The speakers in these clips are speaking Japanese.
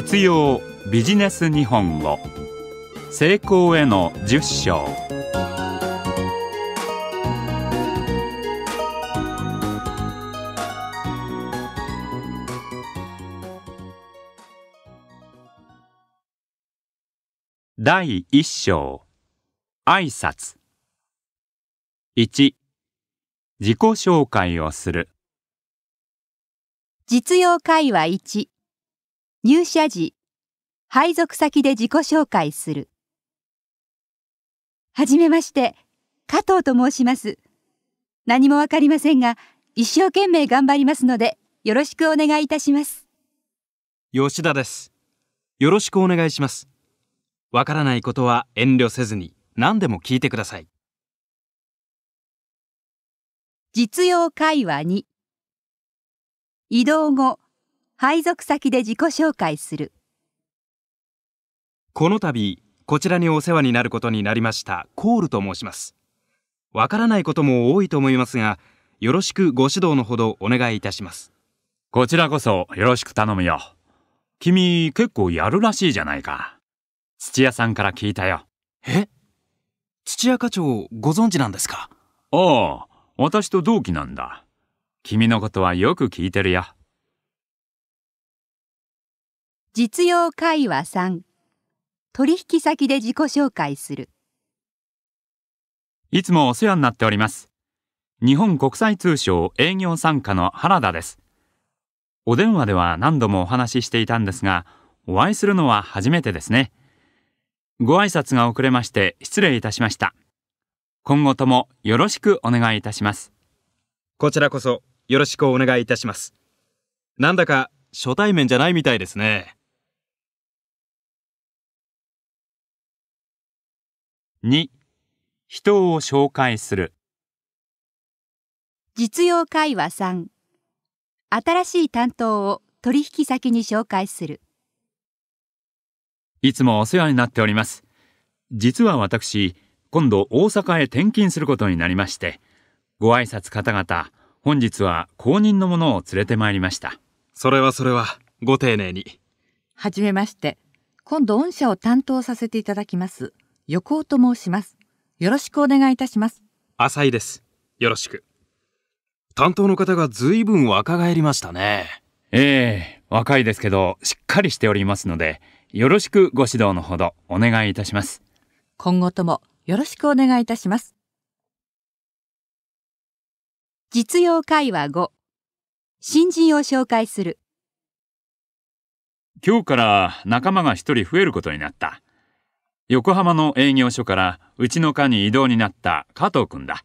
実用ビジネス日本語成功への10章第章挨拶自己紹介をする実用会話1入社時、配属先で自己紹介する。はじめまして、加藤と申します。何もわかりませんが、一生懸命頑張りますので、よろしくお願いいたします。吉田です。よろしくお願いします。わからないことは遠慮せずに、何でも聞いてください。実用会話2移動後配属先で自己紹介するこの度こちらにお世話になることになりましたコールと申しますわからないことも多いと思いますがよろしくご指導のほどお願いいたしますこちらこそよろしく頼むよ君結構やるらしいじゃないか土屋さんから聞いたよえ土屋課長ご存知なんですかああ私と同期なんだ君のことはよく聞いてるよ実用会話3取引先で自己紹介するいつもお世話になっております日本国際通商営業参加の原田ですお電話では何度もお話ししていたんですがお会いするのは初めてですねご挨拶が遅れまして失礼いたしました今後ともよろしくお願いいたしますこちらこそよろしくお願いいたしますなんだか初対面じゃないみたいですね2人を紹介する実用会話3新しい担当を取引先に紹介するいつもお世話になっております実は私今度大阪へ転勤することになりましてご挨拶方々本日は後任の者を連れてまいりましたそれはそれはご丁寧に初めまして今度御社を担当させていただきます横尾と申します。よろしくお願いいたします。浅井です。よろしく。担当の方がずいぶん若返りましたね。ええ若いですけど、しっかりしておりますので、よろしくご指導のほどお願いいたします。今後ともよろしくお願いいたします。実用会話5新人を紹介する今日から仲間が一人増えることになった横浜の営業所からうちの課に異動になった加藤君だ。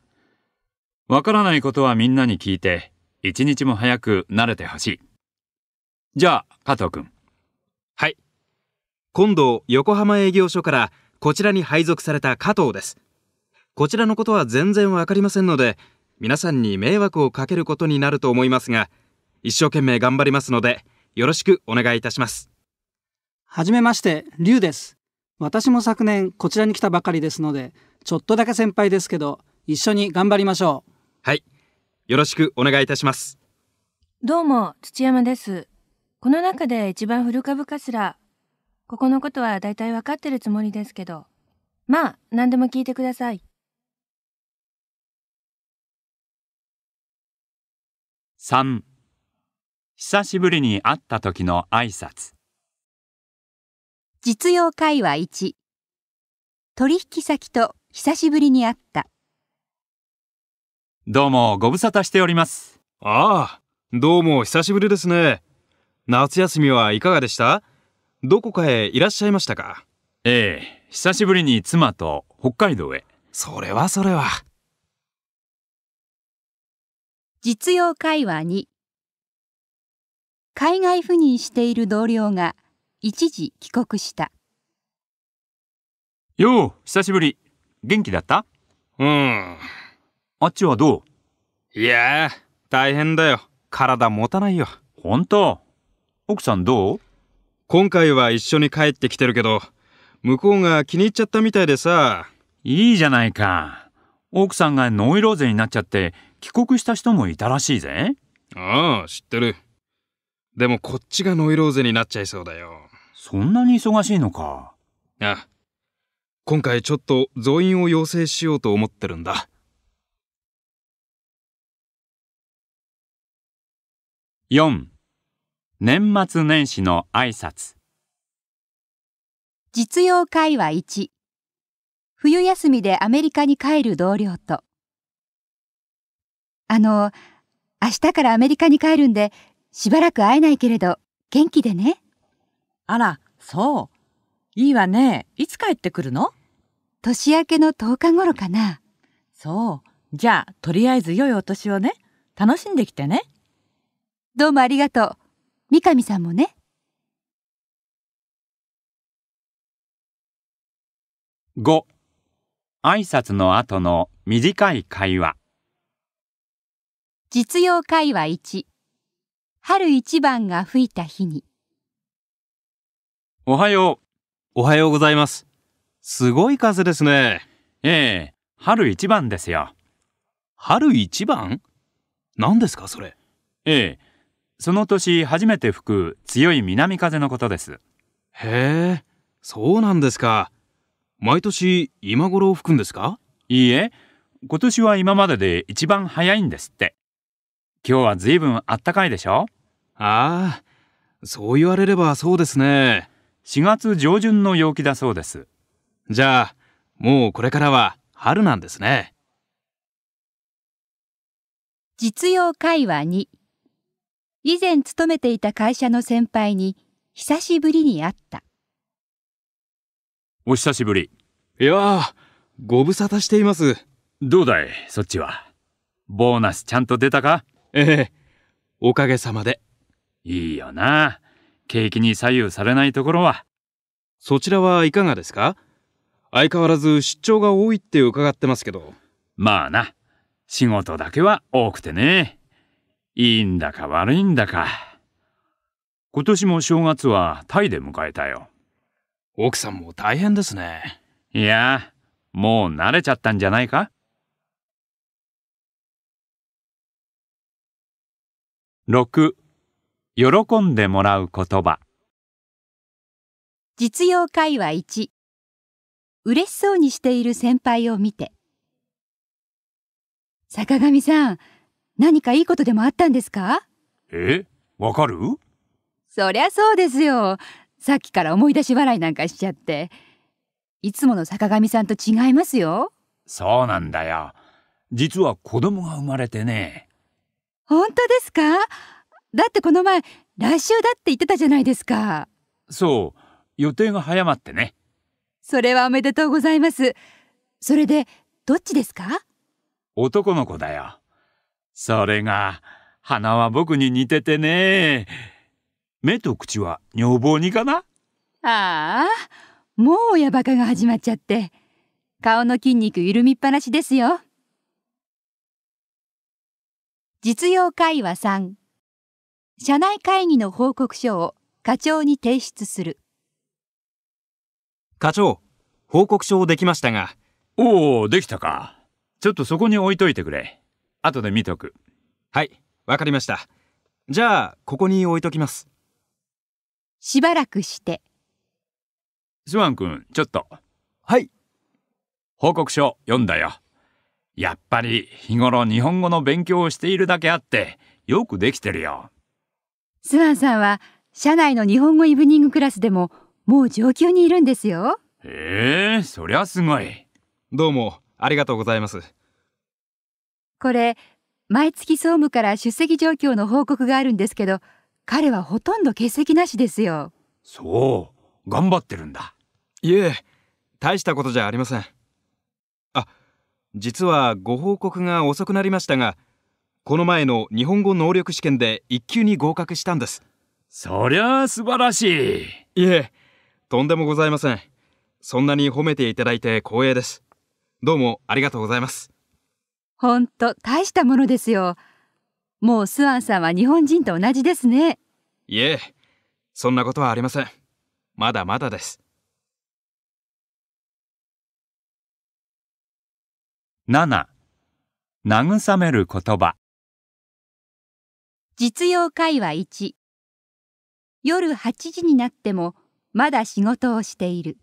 わからないことはみんなに聞いて、一日も早く慣れてほしい。じゃあ、加藤君はい。今度、横浜営業所からこちらに配属された加藤です。こちらのことは全然わかりませんので、皆さんに迷惑をかけることになると思いますが、一生懸命頑張りますので、よろしくお願いいたします。はじめまして、リュウです。私も昨年こちらに来たばかりですのでちょっとだけ先輩ですけど一緒に頑張りましょうはいよろしくお願いいたしますどうも土山ですこの中で一番古株かすらここのことはだいたい分かってるつもりですけどまあ何でも聞いてください3久しぶりに会った時の挨拶実用会話1取引先と久しぶりに会ったどうもご無沙汰しておりますああどうも久しぶりですね夏休みはいかがでしたどこかへいらっしゃいましたかええ久しぶりに妻と北海道へそれはそれは実用会話2海外赴任している同僚が一時帰国したよう久しぶり元気だったうんあっちはどういや大変だよ体持たないよ本当奥さんどう今回は一緒に帰ってきてるけど向こうが気に入っちゃったみたいでさいいじゃないか奥さんがノイローゼになっちゃって帰国した人もいたらしいぜああ知ってるでもこっちがノイローゼになっちゃいそうだよそんなに忙しいのか。ああ。今回ちょっと増員を要請しようと思ってるんだ。4年末年始の挨拶実用会話1冬休みでアメリカに帰る同僚とあの明日からアメリカに帰るんでしばらく会えないけれど元気でねあら、そう。いいわね。いつ帰ってくるの年明けの10日頃かな。そう。じゃあ、とりあえず良いお年をね。楽しんできてね。どうもありがとう。三上さんもね。五、挨拶の後の短い会話実用会話一、春一番が吹いた日におはよう。おはようございます。すごい風ですね。ええ、春一番ですよ。春一番何ですかそれ。ええ、その年初めて吹く強い南風のことです。へえ、そうなんですか。毎年今頃吹くんですかいいえ、今年は今までで一番早いんですって。今日はずいぶんあったかいでしょああ、そう言われればそうですね。4月上旬の陽気だそうですじゃあもうこれからは春なんですね実用会話2以前勤めていた会社の先輩に久しぶりに会ったお久しぶりいやご無沙汰していますどうだいそっちはボーナスちゃんと出たかええおかげさまでいいよな景気に左右されないところはそちらはいかがですか相変わらず出張が多いって伺ってますけどまあな仕事だけは多くてねいいんだか悪いんだか今年も正月はタイで迎えたよ奥さんも大変ですねいやもう慣れちゃったんじゃないか6喜んでもらう言葉実用会話1嬉しそうにしている先輩を見て坂上さん何かいいことでもあったんですかえわかるそりゃそうですよさっきから思い出し笑いなんかしちゃっていつもの坂上さんと違いますよそうなんだよ実は子供が生まれてね本当ですかだってこの前来週だって言ってたじゃないですかそう予定が早まってねそれはおめでとうございますそれでどっちですか男の子だよそれが鼻は僕に似ててね目と口は女房にかなああもう親バカが始まっちゃって顔の筋肉緩みっぱなしですよ実用会話3社内会議の報告書を課長に提出する課長報告書をできましたがおおできたかちょっとそこに置いといてくれ後で見とくはいわかりましたじゃあここに置いときますしばらくしてスワン君ちょっとはい報告書読んだよやっぱり日頃日本語の勉強をしているだけあってよくできてるよスワンさんは社内の日本語イブニングクラスでももう上級にいるんですよへえそりゃすごいどうもありがとうございますこれ毎月総務から出席状況の報告があるんですけど彼はほとんど欠席なしですよそう頑張ってるんだいえ大したことじゃありませんあ実はご報告が遅くなりましたがこの前の日本語能力試験で一級に合格したんですそりゃあ素晴らしいいえとんでもございませんそんなに褒めていただいて光栄ですどうもありがとうございますほんと大したものですよもうスワンさんは日本人と同じですねいえそんなことはありませんまだまだです7慰める言葉実用会話1夜8時になってもまだ仕事をしている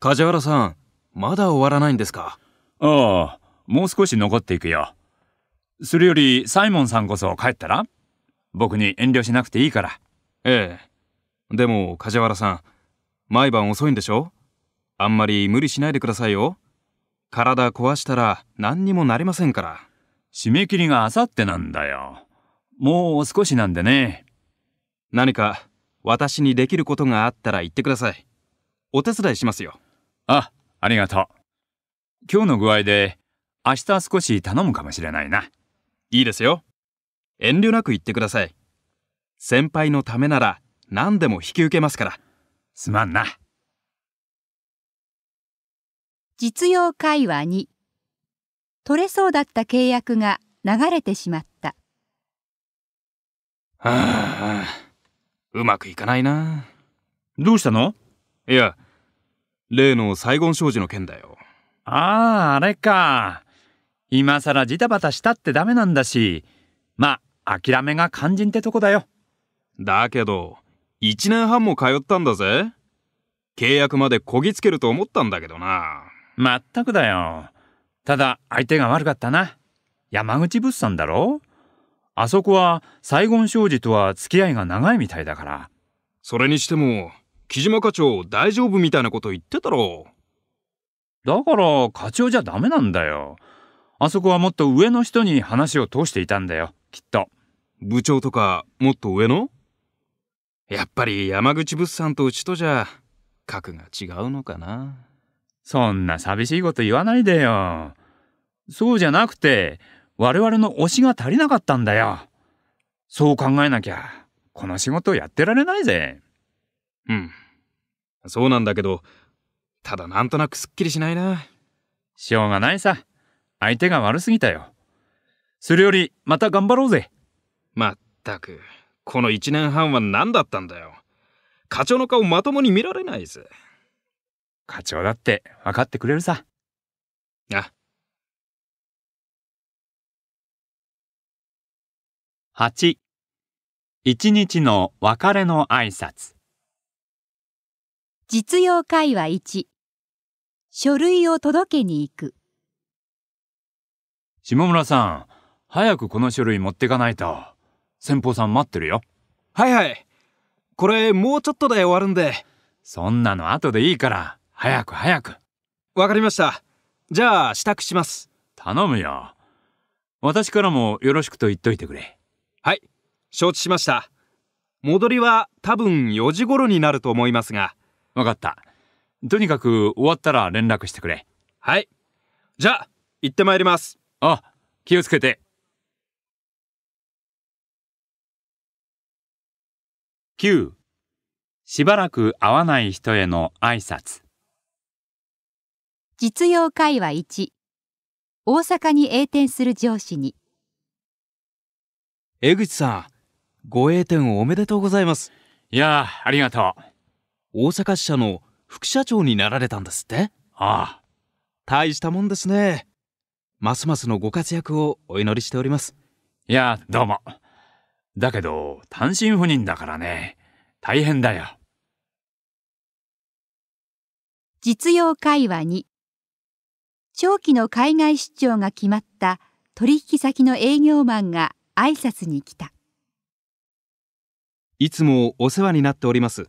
梶原さんまだ終わらないんですかああもう少し残っていくよそれよりサイモンさんこそ帰ったら僕に遠慮しなくていいからええでも梶原さん毎晩遅いんでしょあんまり無理しないでくださいよ体壊したら何にもなりませんから。締め切りがあさってなんだよ。もう少しなんでね。何か私にできることがあったら言ってください。お手伝いしますよ。あ、ありがとう。今日の具合で明日少し頼むかもしれないな。いいですよ。遠慮なく言ってください。先輩のためなら何でも引き受けますから。すまんな。実用会話2取れそうだった契約が流れてしまったはあうまくいかないなどうしたのいや例の西言商事の件だよあああれか今さらジタバタしたってダメなんだしまあ諦めが肝心ってとこだよだけど1年半も通ったんだぜ契約までこぎつけると思ったんだけどなまったくだよただ相手が悪かったな。山口物産だろあそこは西郷商事とは付き合いが長いみたいだから。それにしても、木島課長大丈夫みたいなこと言ってたろ。だから課長じゃダメなんだよ。あそこはもっと上の人に話を通していたんだよ、きっと。部長とかもっと上のやっぱり山口物産とうちとじゃ格が違うのかな。そんな寂しいこと言わないでよ。そうじゃなくて、我々の推しが足りなかったんだよ。そう考えなきゃ、この仕事やってられないぜ。うん。そうなんだけど、ただなんとなくすっきりしないな。しょうがないさ。相手が悪すぎたよ。それより、また頑張ろうぜ。まったく、この一年半は何だったんだよ。課長の顔まともに見られないぜ。課長だって分かってくれるさ。あ。8一日の別れの挨拶実用会話1書類を届けに行く下村さん早くこの書類持ってかないと先方さん待ってるよはいはいこれもうちょっとで終わるんでそんなの後でいいから早く早くわかりましたじゃあ支度します頼むよ私からもよろしくと言っといてくれはい承知しました戻りは多分4時頃になると思いますが分かったとにかく終わったら連絡してくれはいじゃあ行ってまいりますあ気をつけて9しばらく会わない人への挨拶実用会話1大阪に栄転する上司に江口さんご栄転おめでとうございますいやありがとう大阪支社の副社長になられたんですってああ大したもんですねますますのご活躍をお祈りしておりますいやどうもだけど単身赴任だからね大変だよ実用会話2長期の海外出張が決まった取引先の営業マンが挨拶に来たいつもお世話になっております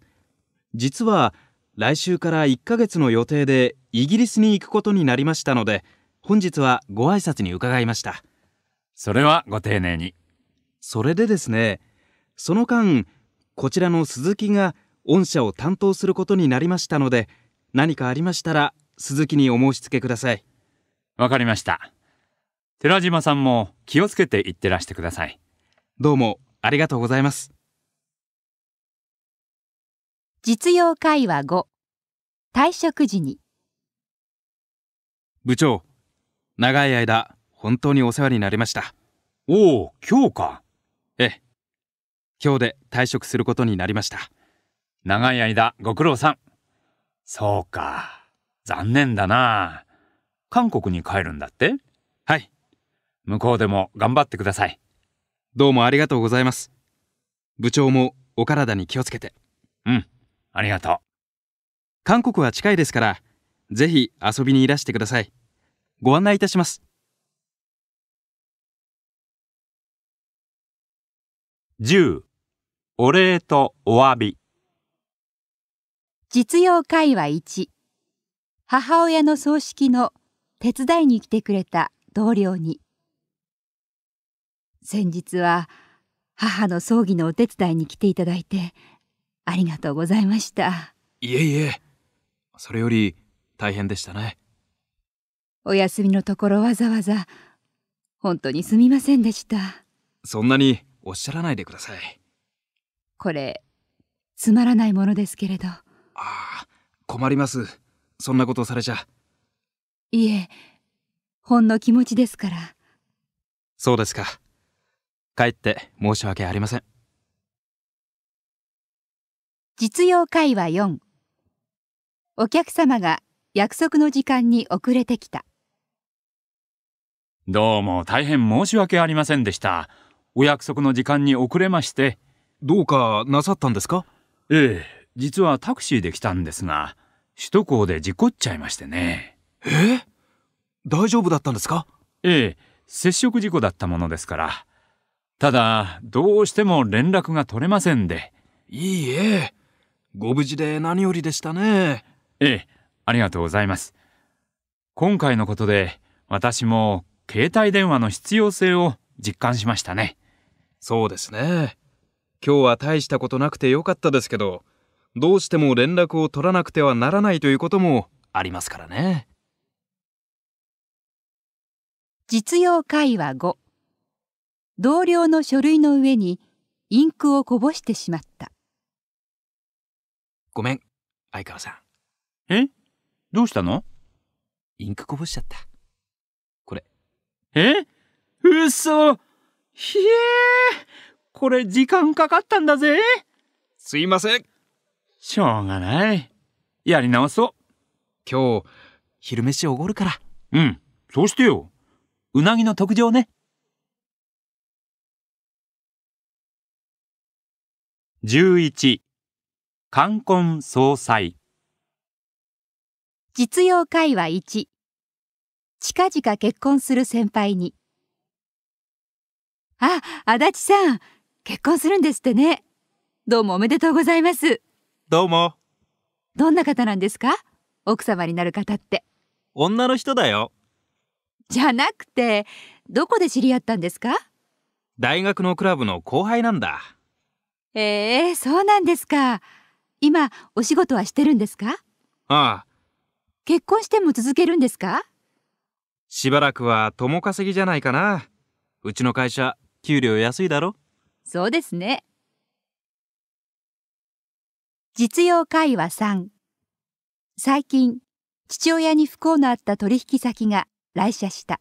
実は来週から1ヶ月の予定でイギリスに行くことになりましたので本日はご挨拶に伺いましたそれはご丁寧にそれでですねその間こちらの鈴木が御社を担当することになりましたので何かありましたら鈴木にお申し付けくださいわかりました寺島さんも気をつけて行ってらしてくださいどうもありがとうございます実用会話5退職時に部長長い間本当にお世話になりましたおお今日かええ今日で退職することになりました長い間ご苦労さんそうか残念だな韓国に帰るんだってはい向こうでも頑張ってくださいどうもありがとうございます部長もお体に気をつけてうんありがとう韓国は近いですからぜひ遊びにいらしてくださいご案内いたします10お礼とお詫び実用会話1母親の葬式の手伝いに来てくれた同僚に先日は母の葬儀のお手伝いに来ていただいてありがとうございましたいえいえそれより大変でしたねお休みのところわざわざ本当にすみませんでしたそんなにおっしゃらないでくださいこれつまらないものですけれどああ困りますそんなことされちゃいえほんの気持ちですからそうですか帰って申し訳ありません実用会話4お客様が約束の時間に遅れてきたどうも大変申し訳ありませんでしたお約束の時間に遅れましてどうかなさったんですかええ実はタクシーで来たんですが首都高で事故っちゃいましてねえ大丈夫だったんですかええ接触事故だったものですからただどうしても連絡が取れませんでいいえご無事で何よりでしたねええありがとうございます今回のことで私も携帯電話の必要性を実感しましたねそうですね今日は大したことなくてよかったですけどどうしても連絡を取らなくてはならないということもありますからね。実用会話5同僚の書類の上にインクをこぼしてしまったごめん相川さんえどうしたのインクこぼしちゃったこれえ嘘ひえこれ時間かかったんだぜすいませんしょうがないやり直そう今日昼飯おごるからうんそうしてようなぎの特上ね。11冠婚葬祭。実用会話1近々結婚する先輩にあ、足立さん結婚するんですってねどうもおめでとうございますどうもどんな方なんですか奥様になる方って女の人だよじゃなくてどこで知り合ったんですか大学のクラブの後輩なんだええー、そうなんですか今お仕事はしてるんですかああ結婚しても続けるんですかしばらくは共稼ぎじゃないかなうちの会社給料安いだろそうですね実用会話3最近父親に不幸のあった取引先が来社した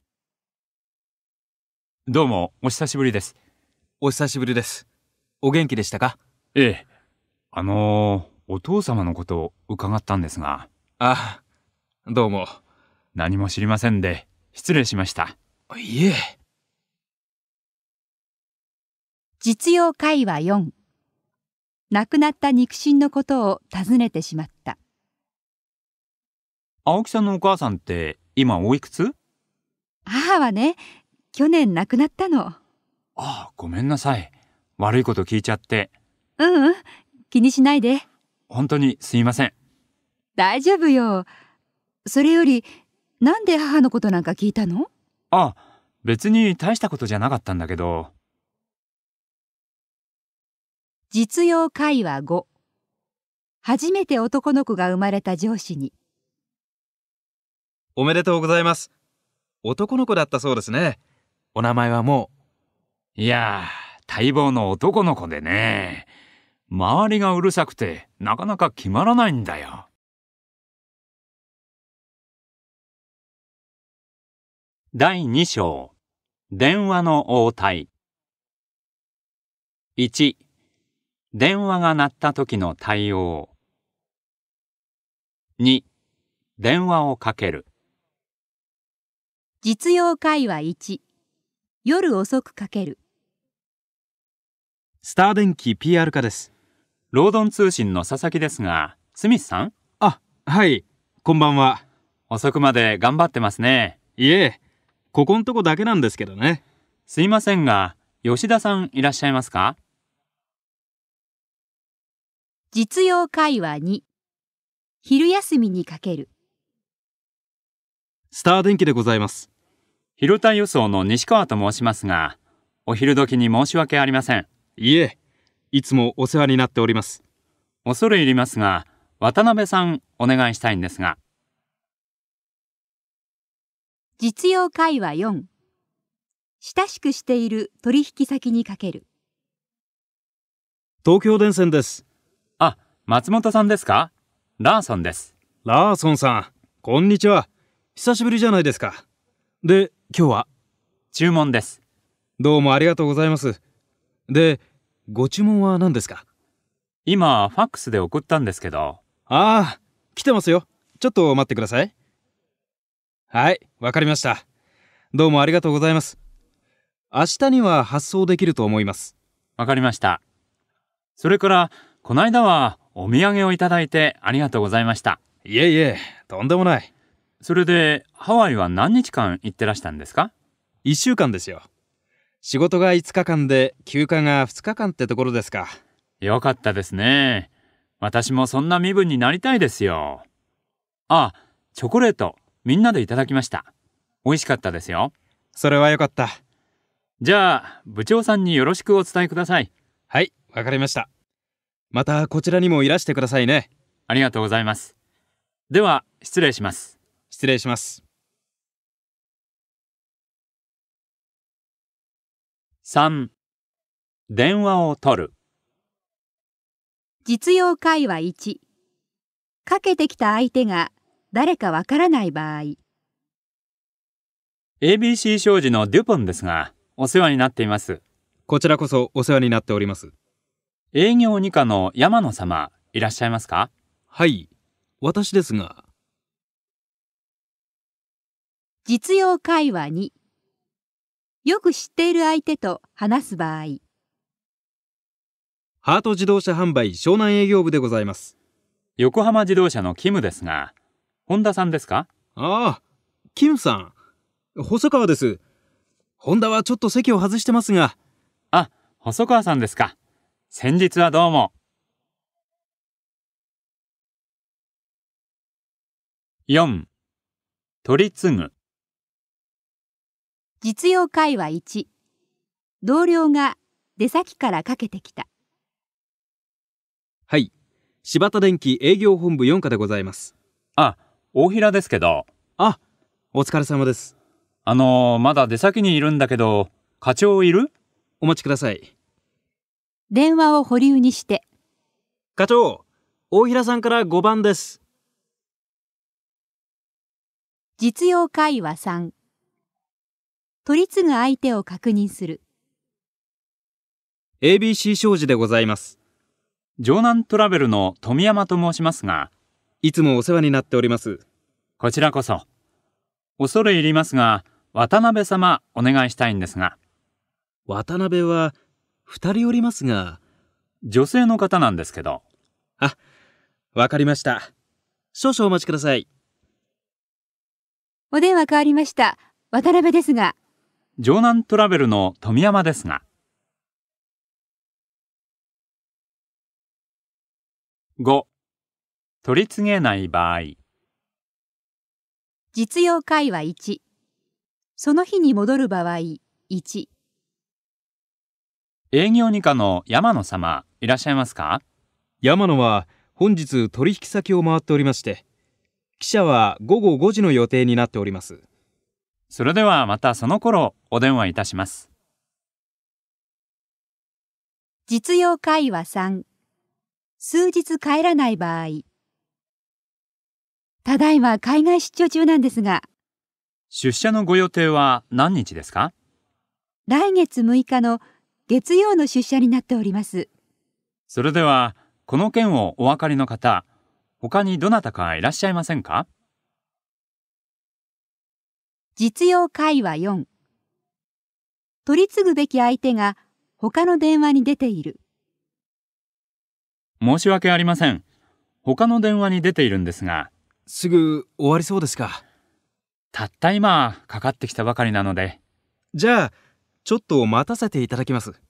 どうもお久しぶりですお久しぶりですお元気でしたかええあのー、お父様のことを伺ったんですがあどうも何も知りませんで失礼しましたいえ実用会話4亡くなった肉親のことを尋ねてしまった青木さんのお母さんって今おいくつ母はね去年亡くなったのああごめんなさい悪いこと聞いちゃってううん気にしないで本当にすいません大丈夫よそれよりなんで母のことなんか聞いたのあ別に大したことじゃなかったんだけど実用会話5初めて男の子が生まれた上司におめでとうございます男の子だったそうですね。お名前はもう。いや待望の男の子でね。周りがうるさくて、なかなか決まらないんだよ。第二章、電話の応対。一、電話が鳴った時の対応。二、電話をかける。実用会話1夜遅くかけるスター電機 PR 課ですロードン通信の佐々木ですがスミスさんあはいこんばんは遅くまで頑張ってますねいえここんとこだけなんですけどねすいませんが吉田さんいらっしゃいますか実用会話2昼休みにかけるスター電機でございます昼田輸送の西川と申しますが、お昼時に申し訳ありません。いえ、いつもお世話になっております。恐れ入りますが、渡辺さんお願いしたいんですが。実用会話4親しくしている取引先にかける東京電線ですあ、松本さんですかラーソンですラーソンさんこんにちは久しぶりじゃないですかで今日は注文ですどうもありがとうございますでご注文は何ですか今ファックスで送ったんですけどああ来てますよちょっと待ってくださいはいわかりましたどうもありがとうございます明日には発送できると思いますわかりましたそれからこの間はお土産をいただいてありがとうございましたいえいえとんでもないそれでハワイは何日間行ってらしたんですか ?1 週間ですよ。仕事が5日間で休暇が2日間ってところですか。よかったですね。私もそんな身分になりたいですよ。あ、チョコレートみんなでいただきました。美味しかったですよ。それはよかった。じゃあ部長さんによろしくお伝えください。はい、わかりました。またこちらにもいらしてくださいね。ありがとうございます。では失礼します。失礼します3電話を取る実用会話1かけてきた相手が誰かわからない場合 ABC 商事のデュポンですがお世話になっていますこちらこそお世話になっております営業二課の山野様いらっしゃいますかはい私ですが実用会話2よく知っている相手と話す場合ハート自動車販売湘南営業部でございます横浜自動車のキムですが本田さんですかああキムさん細川です本田はちょっと席を外してますがあ細川さんですか先日はどうも4取り次ぐ実用会話1同僚が出先からかけてきたはい柴田電機営業本部4課でございますあ大平ですけどあお疲れ様ですあのまだ出先にいるんだけど課長いるお待ちください電話を保留にして課長大平さんから5番です実用会話3取り次ぐ相手を確認する ABC 商事でございます城南トラベルの富山と申しますがいつもお世話になっておりますこちらこそ恐れ入りますが渡辺様お願いしたいんですが渡辺は2人おりますが女性の方なんですけどあわかりました少々お待ちくださいお電話変わりました渡辺ですが城南トラベルの富山ですが5取り次げない場合実用会話1その日に戻る場合1営業二課の山野様いらっしゃいますか山野は本日取引先を回っておりまして記者は午後5時の予定になっておりますそれではまたその頃お電話いたします。実用会話3数日帰らない場合ただいま海外出張中なんですが出社のご予定は何日ですか来月6日の月曜の出社になっておりますそれではこの件をお分かりの方他にどなたかいらっしゃいませんか実用会話4取り次ぐべき相手が他の電話に出ている申し訳ありません他の電話に出ているんですがすぐ終わりそうですかたった今かかってきたばかりなのでじゃあちょっと待たせていただきます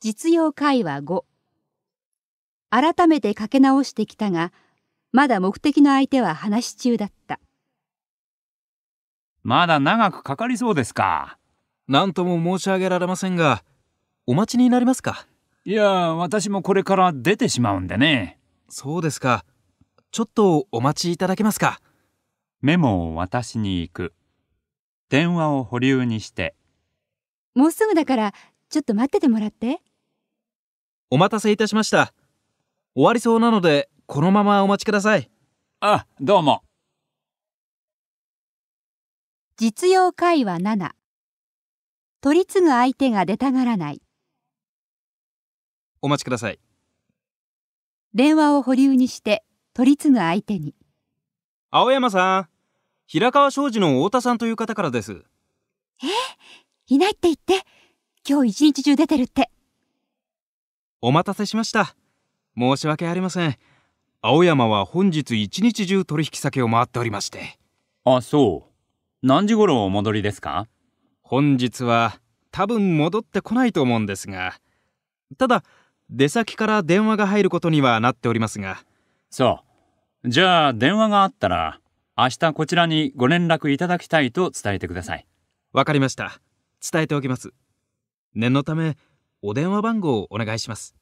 実用会話5改めてかけ直してきたが「まだ目的の相手は話し中だったまだ長くかかりそうですか何とも申し上げられませんがお待ちになりますかいや私もこれから出てしまうんでねそうですかちょっとお待ちいただけますかメモを渡しに行く電話を保留にしてもうすぐだからちょっと待っててもらってお待たせいたしました終わりそうなのでこのままお待ちくださいあどうも実用会話7取り次ぐ相手が出たがらないお待ちください電話を保留にして取り次ぐ相手に青山さん平川商事の太田さんという方からですえいないって言って今日一日中出てるってお待たせしました申し訳ありません青山は本日一日中取引先を回っておりましてあそう何時頃お戻りですか本日は多分戻ってこないと思うんですがただ出先から電話が入ることにはなっておりますがそうじゃあ電話があったら明日こちらにご連絡いただきたいと伝えてくださいわかりました伝えておきます念のためお電話番号をお願いします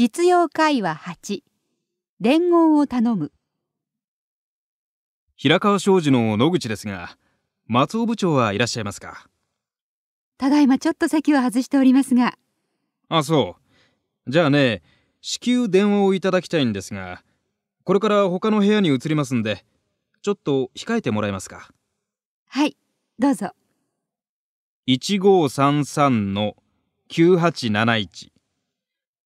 実用会話8伝言を頼む平川商事の野口ですが松尾部長はいらっしゃいますかただいまちょっと席を外しておりますがあそうじゃあね至急電話をいただきたいんですがこれから他の部屋に移りますんでちょっと控えてもらえますかはいどうぞ1533の9871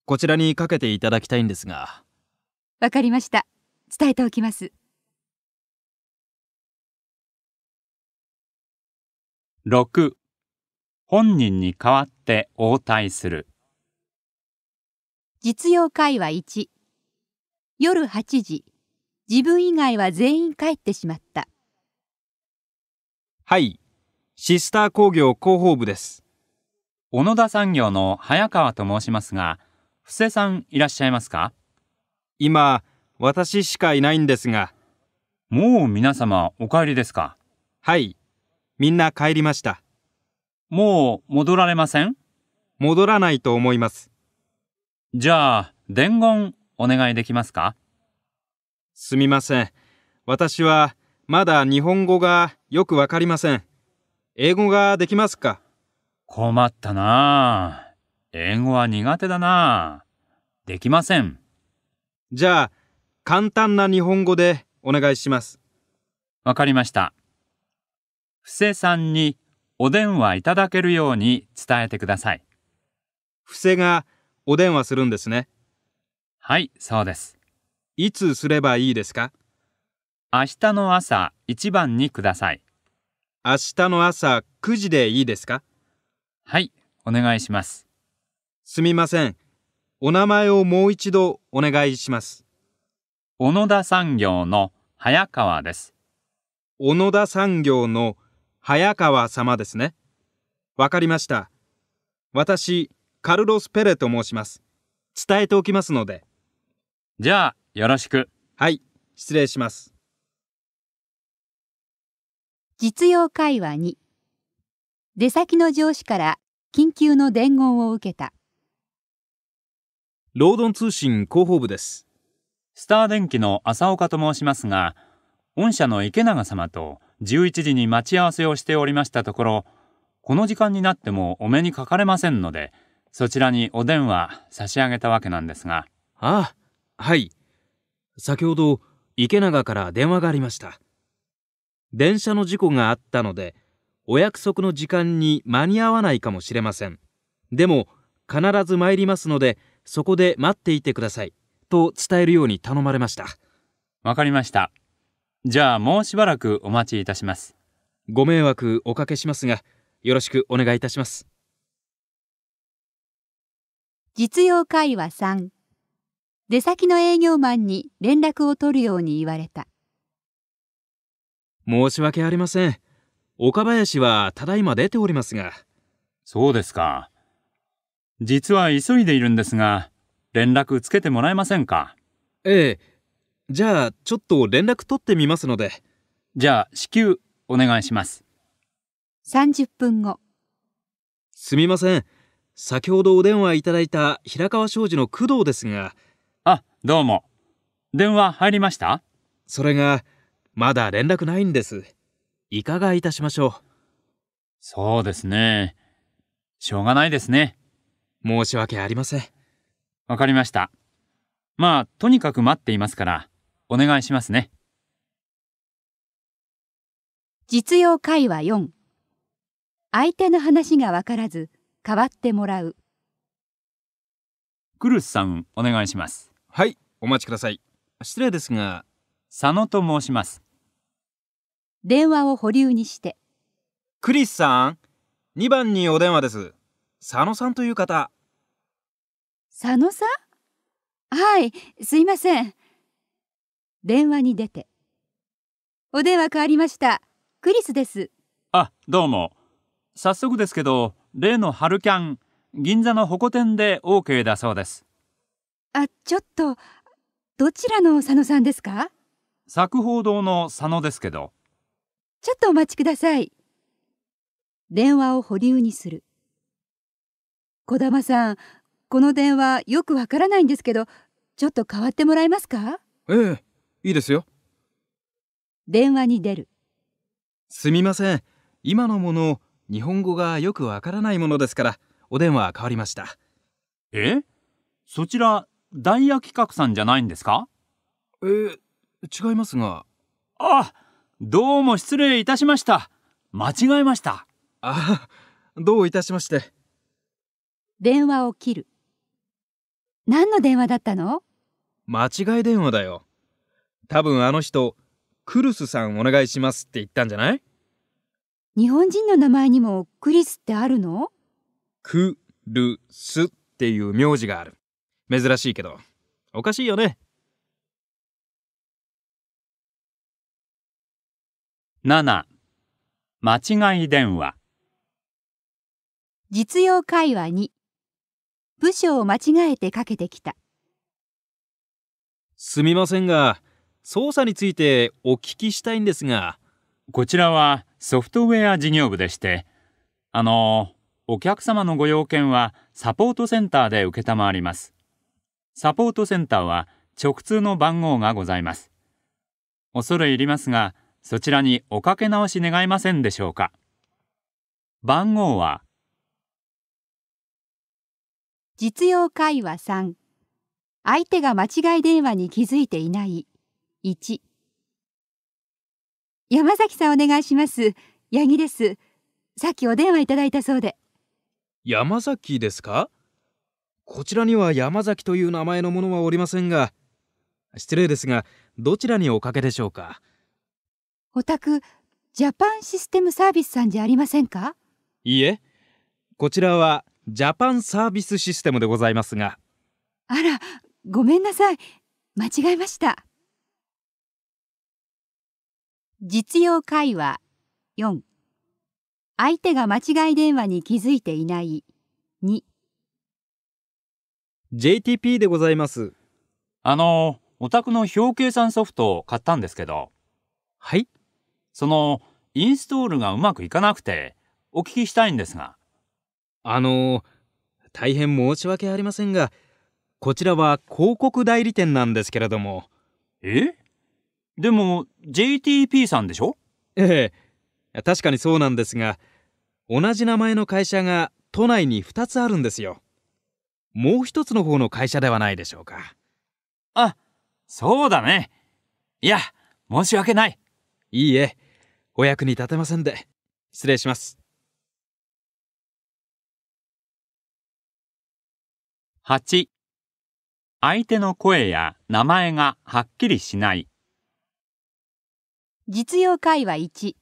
こちらにかけていただきたいんですがわかりました伝えておきます6本人に代わって応対する実用会話1夜8時自分以外は全員帰ってしまったはいシスター工業広報部です小野田産業の早川と申しますが布施さんいらっしゃいますか今私しかいないんですがもう皆様お帰りですかはいみんな帰りましたもう戻られません戻らないと思いますじゃあ伝言お願いできますかすみません私はまだ日本語がよくわかりません英語ができますか困ったなあ英語は苦手だな。できません。じゃあ、簡単な日本語でお願いします。わかりました。布施さんにお電話いただけるように伝えてください。布施がお電話するんですね。はい、そうです。いつすればいいですか明日の朝一番にください。明日の朝9時でいいですかはい、お願いします。すみません。お名前をもう一度お願いします。小野田産業の早川です。小野田産業の早川様ですね。わかりました。私、カルロス・ペレと申します。伝えておきますので。じゃあ、よろしく。はい、失礼します。実用会話2出先の上司から緊急の伝言を受けた。労働通信広報部ですスター電機の浅岡と申しますが御社の池永様と11時に待ち合わせをしておりましたところこの時間になってもお目にかかれませんのでそちらにお電話差し上げたわけなんですがああはい先ほど池永から電話がありました電車の事故があったのでお約束の時間に間に合わないかもしれませんでも必ず参りますのでそこで待っていてくださいと伝えるように頼まれましたわかりましたじゃあもうしばらくお待ちいたしますご迷惑おかけしますがよろしくお願いいたします実用会話3出先の営業マンに連絡を取るように言われた申し訳ありません岡林はただいま出ておりますがそうですか実は急いでいるんですが、連絡つけてもらえませんかええ。じゃあ、ちょっと連絡取ってみますので。じゃあ、至急お願いします。30分後。すみません。先ほどお電話いただいた平川商事の工藤ですが。あ、どうも。電話入りましたそれが、まだ連絡ないんです。いかがいたしましょう。そうですね。しょうがないですね。申し訳ありませんわかりましたまあとにかく待っていますからお願いしますね実用会話4相手の話がわからず代わってもらうクルスさんお願いしますはいお待ちください失礼ですが佐野と申します電話を保留にしてクリスさん2番にお電話です佐野さんという方佐野さんはいすいません電話に出てお電話変わりましたクリスですあどうも早速ですけど例の春キャン銀座のホコ店で OK だそうですあちょっとどちらの佐野さんですか作報堂の佐野ですけどちょっとお待ちください電話を保留にする小玉さんこの電話よくわからないんですけどちょっと代わってもらえますかええいいですよ電話に出るすみません今のもの日本語がよくわからないものですからお電話変わりましたえそちらダイヤ企画さんじゃないんですかえ違いますがあどうも失礼いたしました間違えましたあどういたしまして電話を切る何の電話だったの間違い電話だよ多分あの人クルスさんお願いしますって言ったんじゃない日本人の名前にもクリスってあるのクルスっていう名字がある珍しいけどおかしいよね7間違い電話実用会話2部署を間違えてかけてきたすみませんが捜査についてお聞きしたいんですがこちらはソフトウェア事業部でしてあのお客様のご要件はサポートセンターで承りますサポートセンターは直通の番号がございます恐れ入りますがそちらにおかけ直し願えませんでしょうか番号は実用会話3相手が間違い電話に気づいていない1山崎さんお願いします八木ですさっきお電話いただいたそうで山崎ですかこちらには山崎という名前のものはおりませんが失礼ですがどちらにおかけでしょうかお宅ジャパンシステムサービスさんじゃありませんかいいえこちらはジャパンサービスシステムでございますがあらごめんなさい間違えました実用会話4相手が間違い電話に気づいていない2 JTP でございますあのお宅の表計算ソフトを買ったんですけどはいそのインストールがうまくいかなくてお聞きしたいんですがあの大変申し訳ありませんがこちらは広告代理店なんですけれどもえでも JTP さんでしょええ確かにそうなんですが同じ名前の会社が都内に2つあるんですよもう一つの方の会社ではないでしょうかあそうだねいや申し訳ないいいえお役に立てませんで失礼します8相手の声や名前がはっきりしない実用会話1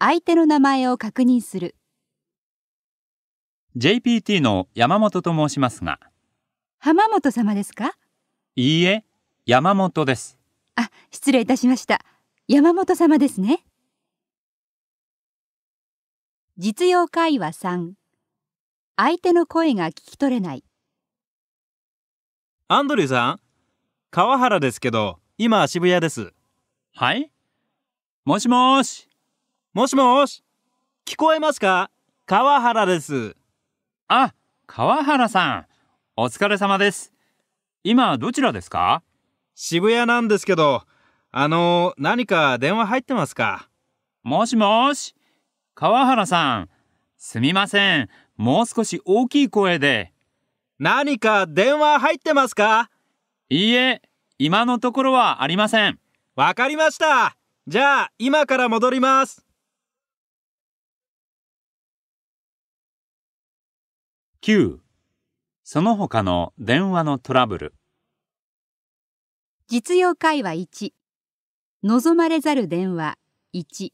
相手の名前を確認する JPT の山本と申しますが浜本様ですかいいえ山本ですあ失礼いたしました山本様ですね実用会話3相手の声が聞き取れないアンドリューさん川原ですけど今渋谷ですはいもしもしもしもし聞こえますか川原ですあ川原さんお疲れ様です今どちらですか渋谷なんですけどあの何か電話入ってますかもしもし川原さんすみませんもう少し大きい声で何か電話入ってますかいいえ、今のところはありません。わかりました。じゃあ、今から戻ります。9. その他の電話のトラブル。実用会話1。望まれざる電話1。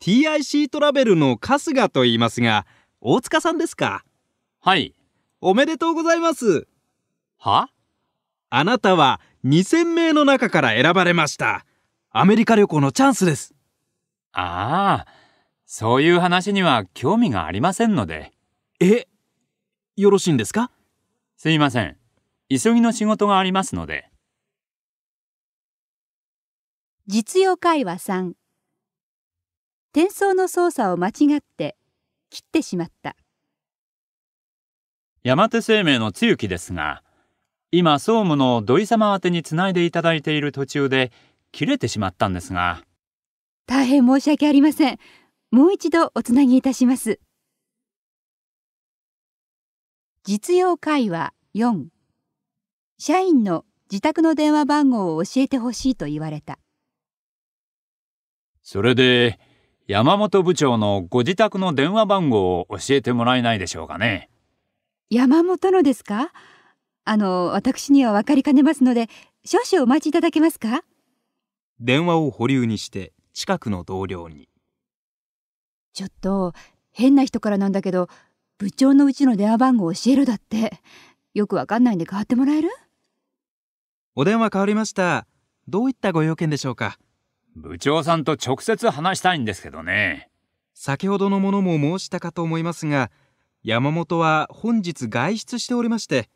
TIC トラベルの春日と言いますが、大塚さんですかはい。おめでとうございます。はあなたは2000名の中から選ばれました。アメリカ旅行のチャンスです。ああ、そういう話には興味がありませんので。え、よろしいんですかすいません。急ぎの仕事がありますので。実用会話3転送の操作を間違って切ってしまった。山手生命のつゆきですが今総務の土井様宛につないでいただいている途中で切れてしまったんですが大変申し訳ありませんもう一度おつなぎいたします実用会話4社員の自宅の電話番号を教えてほしいと言われたそれで山本部長のご自宅の電話番号を教えてもらえないでしょうかね山本のですかあの私には分かりかねますので少々お待ちいただけますか電話を保留にして近くの同僚にちょっと変な人からなんだけど部長のうちの電話番号教えるだってよくわかんないんで変わってもらえるお電話変わりましたどういったご用件でしょうか部長さんと直接話したいんですけどね先ほどのものも申したかと思いますが山本は本日外出しておりまして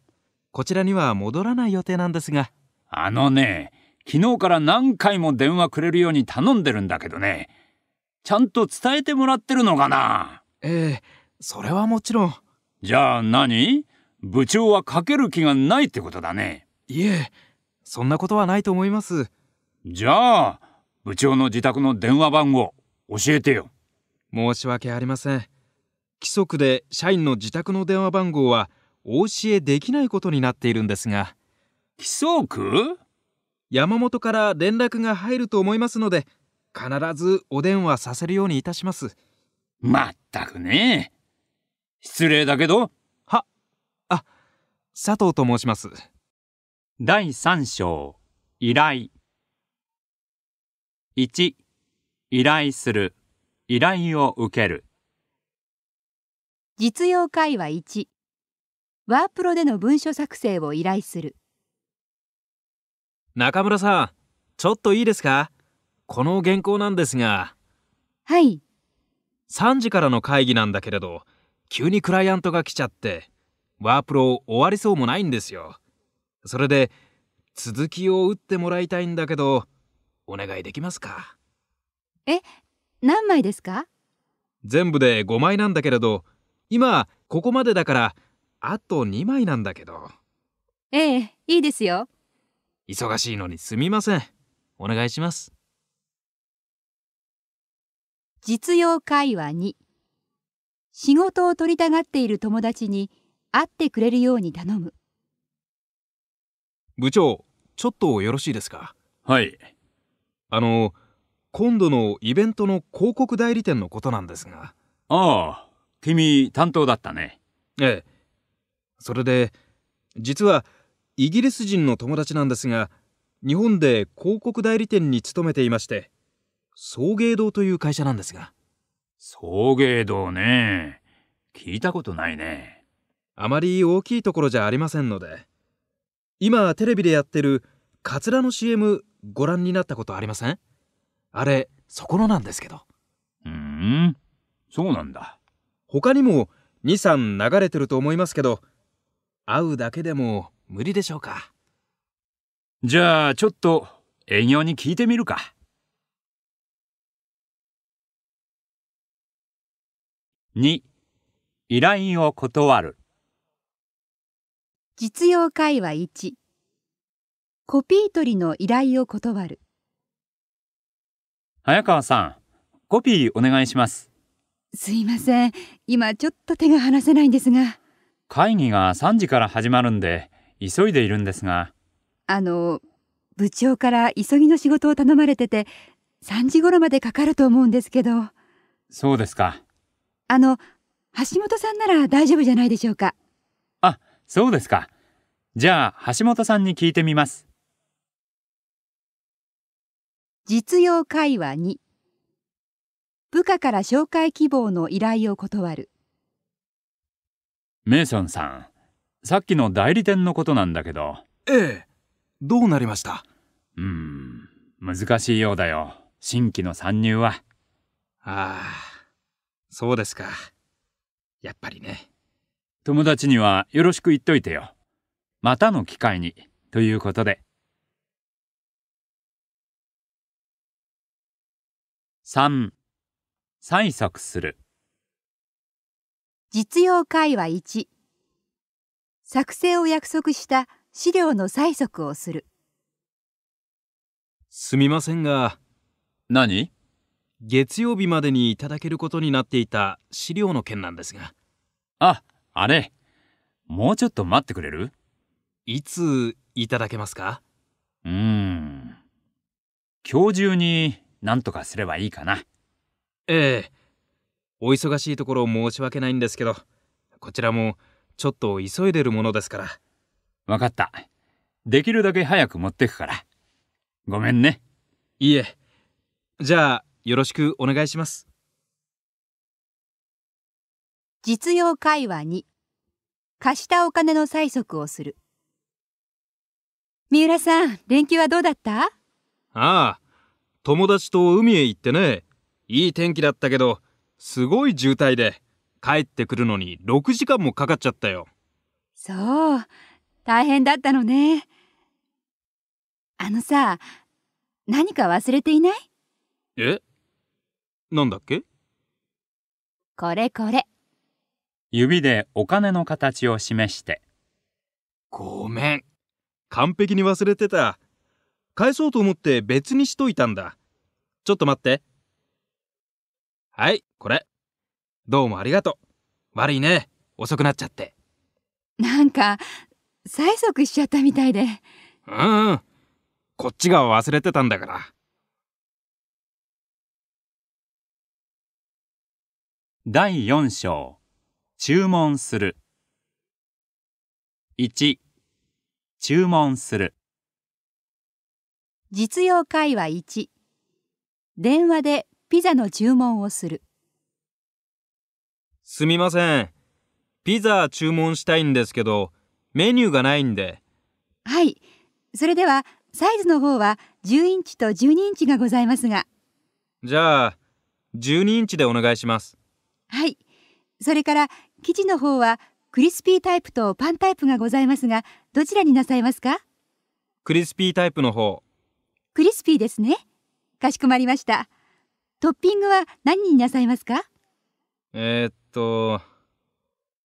こちらには戻らない予定なんですがあのね昨日から何回も電話くれるように頼んでるんだけどねちゃんと伝えてもらってるのかなええそれはもちろんじゃあ何部長はかける気がないってことだねいえそんなことはないと思いますじゃあ部長の自宅の電話番号教えてよ申し訳ありません規則で社員の自宅の電話番号はお教えできないことになっているんですが規則山本から連絡が入ると思いますので必ずお電話させるようにいたしますまったくね失礼だけどはあ佐藤と申します第3章依頼1依頼する依頼を受ける実用会話1ワープロでの文書作成を依頼する中村さんちょっといいですかこの原稿なんですがはい3時からの会議なんだけれど急にクライアントが来ちゃってワープロ終わりそうもないんですよそれで続きを打ってもらいたいんだけどお願いできますかえ何枚ですか全部で5枚なんだけれど今ここまでだからあと2枚なんだけどええいいですよ忙しいのにすみませんお願いします実用会話2仕事を取りたがっている友達に会ってくれるように頼む部長ちょっとよろしいですかはいあの今度のイベントの広告代理店のことなんですがああ君担当だったねええそれで実はイギリス人の友達なんですが日本で広告代理店に勤めていまして送迎堂という会社なんですが送迎堂ね聞いたことないねあまり大きいところじゃありませんので今テレビでやってるカツラの CM ご覧になったことありませんあれそこのなんですけどうんそうなんだ他にも23流れてると思いますけど会うだけでも無理でしょうかじゃあちょっと営業に聞いてみるか二、依頼を断る実用会話一、コピー取りの依頼を断る早川さんコピーお願いしますすいません今ちょっと手が離せないんですが会議が3時から始まるんで急いでいるんですがあの部長から急ぎの仕事を頼まれてて3時頃までかかると思うんですけどそうですかあの橋本さんなら大丈夫じゃないでしょうかあそうですかじゃあ橋本さんに聞いてみます実用会話2部下から紹介希望の依頼を断るメイソンさんさっきの代理店のことなんだけどええどうなりましたうん難しいようだよ新規の参入はああそうですかやっぱりね友達にはよろしく言っといてよまたの機会にということで3催促する実用会話1作成を約束した資料の催促をするすみませんが何月曜日までにいただけることになっていた資料の件なんですがああれもうちょっと待ってくれるいついただけますかうーん今日中になんとかすればいいかな。ええ。お忙しいところ申し訳ないんですけど、こちらもちょっと急いでるものですから。分かった。できるだけ早く持ってくから。ごめんね。いいえ。じゃあ、よろしくお願いします。実用会話に貸したお金の催促をする三浦さん連休はどうだったああ友達と海へ行ってねいい天気だったけど、すごい渋滞で、帰ってくるのに6時間もかかっちゃったよ。そう、大変だったのね。あのさ、何か忘れていないえなんだっけこれこれ。指でお金の形を示して。ごめん。完璧に忘れてた。返そうと思って別にしといたんだ。ちょっと待って。はい、これ。どうもありがとう。悪いね、遅くなっちゃって。なんか、催促しちゃったみたいで。うんうん。こっちが忘れてたんだから。第4章注文する1注文する実用会話1電話でピザの注文をするすみませんピザ注文したいんですけどメニューがないんではいそれではサイズの方は10インチと12インチがございますがじゃあ12インチでお願いしますはいそれから生地の方はクリスピータイプとパンタイプがございますがどちらになさいますかクリスピータイプの方クリスピーですねかしこまりましたトッピングは何になさいますかえー、っと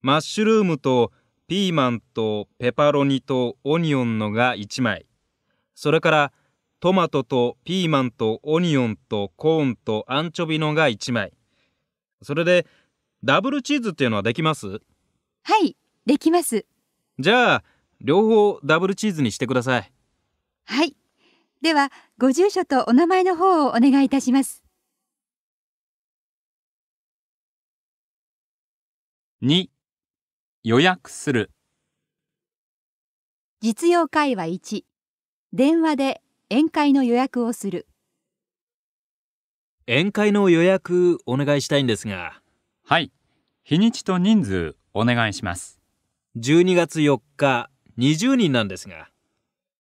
マッシュルームとピーマンとペパロニとオニオンのが1枚それからトマトとピーマンとオニオンとコーンとアンチョビのが1枚それでダブルチーズっていうのはできますはいできますじゃあ両方ダブルチーズにしてくださいはいではご住所とお名前の方をお願いいたします2予約する実用会話1電話で宴会の予約をする宴会の予約お願いしたいんですがはい日にちと人数お願いします12月4日20人なんですが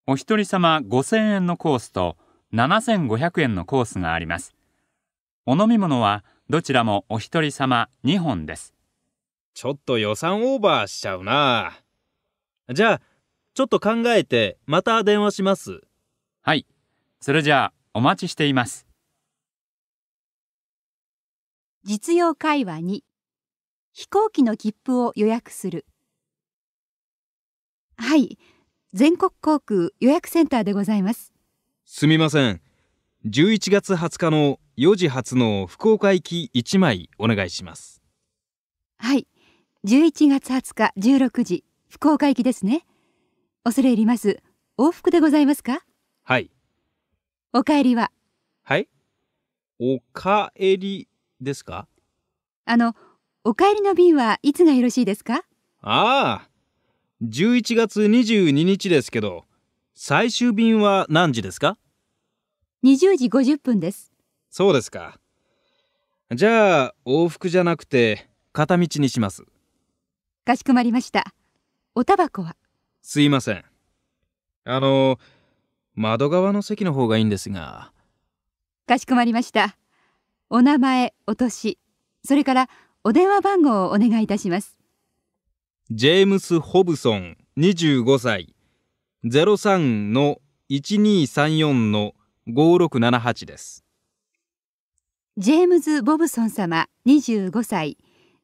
お一人様5000円のコースと7500円のコースがありますお飲み物はどちらもお一人様2本ですちょっと予算オーバーしちゃうなじゃあちょっと考えてまた電話しますはいそれじゃあお待ちしています実用会話2飛行機の切符を予約するはい全国航空予約センターでございますすみません11月20日の4時発の福岡行き1枚お願いしますはい11月20日16時福岡行きですね恐れ入ります往復でございますかはいお帰りははいお帰りですかあのお帰りの便はいつがよろしいですかああ11月22日ですけど最終便は何時ですか20時50分ですそうですかじゃあ往復じゃなくて片道にしますかしこまりましたおタバコはすいませんあの窓側の席の方がいいんですがかしこまりましたお名前お年それからお電話番号をお願いいたしますジェームス・ホブソン25歳03の1234の5678ですジェームズ・ボブソン様25歳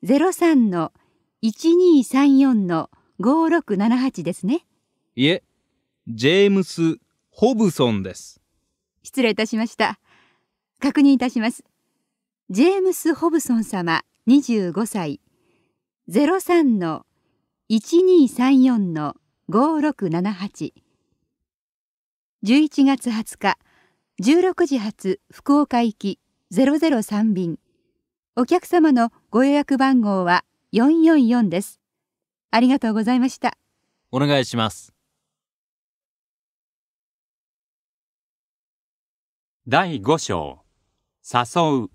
03の1234 1234の5678ですねいえジェームス・ホブソンです失礼いたしました確認いたしますジェームス・ホブソン様25歳03の1234の5678 11月20日16時発福岡行き003便お客様のご予約番号は四四四です。ありがとうございました。お願いします。第五章、誘う。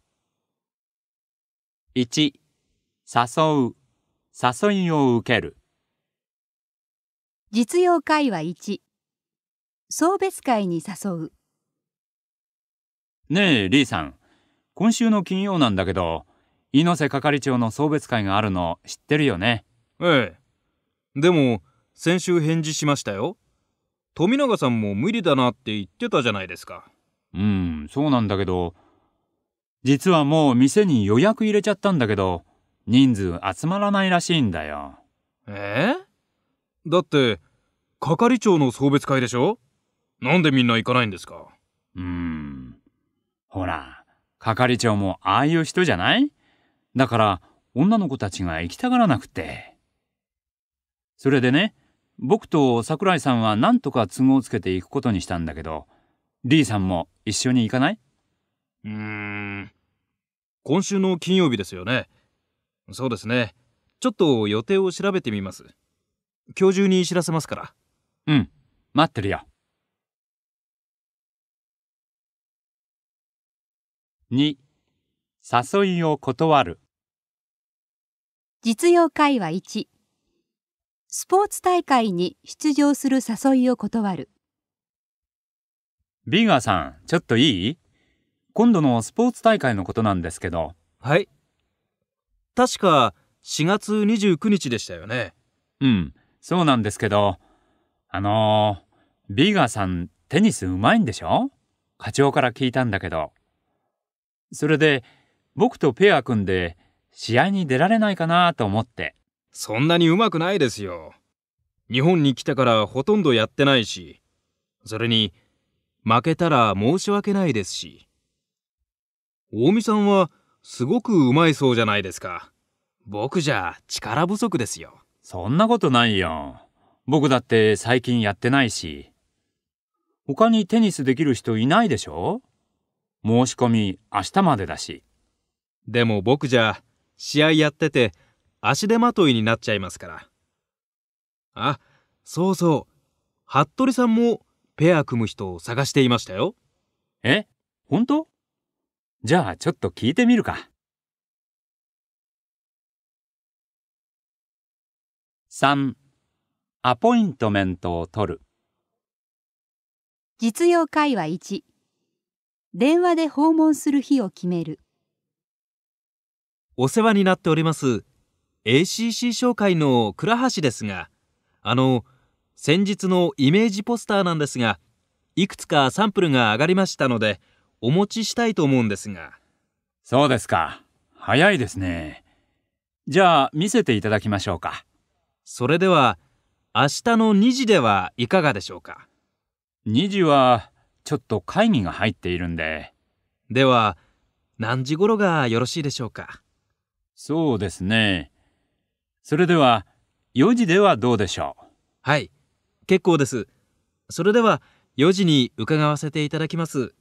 一。誘う、誘いを受ける。実用会話一。送別会に誘う。ねえ、リーさん。今週の金曜なんだけど、猪瀬係長の送別会があるの知ってるよねええでも先週返事しましたよ富永さんも無理だなって言ってたじゃないですかうんそうなんだけど実はもう店に予約入れちゃったんだけど人数集まらないらしいんだよええだって係長の送別会でしょなんでみんな行かないんですかうんほら係長もああいう人じゃないだから女の子たちが行きたがらなくて。それでね、僕と桜井さんは何とか都合つけていくことにしたんだけど、リーさんも一緒に行かないうーん、今週の金曜日ですよね。そうですね。ちょっと予定を調べてみます。今日中に知らせますから。うん、待ってるよ。2誘いを断る実用会話1スポーツ大会に出場する誘いを断るビーガーさんちょっといい今度のスポーツ大会のことなんですけどはい確か4月29日でしたよねうんそうなんですけどあのー、ビーガーさんテニスうまいんでしょ課長から聞いたんだけどそれで僕とペア組んで試合に出られないかなと思ってそんなにうまくないですよ日本に来たからほとんどやってないしそれに負けたら申し訳ないですし大見さんはすごくうまいそうじゃないですか僕じゃ力不足ですよそんなことないよ僕だって最近やってないし他にテニスできる人いないでしょ申し込み明日までだしでも僕じゃ、試合やってて、足手まといになっちゃいますから。あ、そうそう。服部さんも、ペア組む人を探していましたよ。え本当じゃあ、ちょっと聞いてみるか。3アポイントメントを取る実用会話1電話で訪問する日を決めるお世話になっております ACC 商会の倉橋ですがあの先日のイメージポスターなんですがいくつかサンプルが上がりましたのでお持ちしたいと思うんですがそうですか早いですねじゃあ見せていただきましょうかそれでは明日の2時ではいかがでしょうか2時はちょっと会議が入っているんででは何時頃がよろしいでしょうかそうですね。それでは、4時ではどうでしょうはい、結構です。それでは、4時に伺わせていただきます。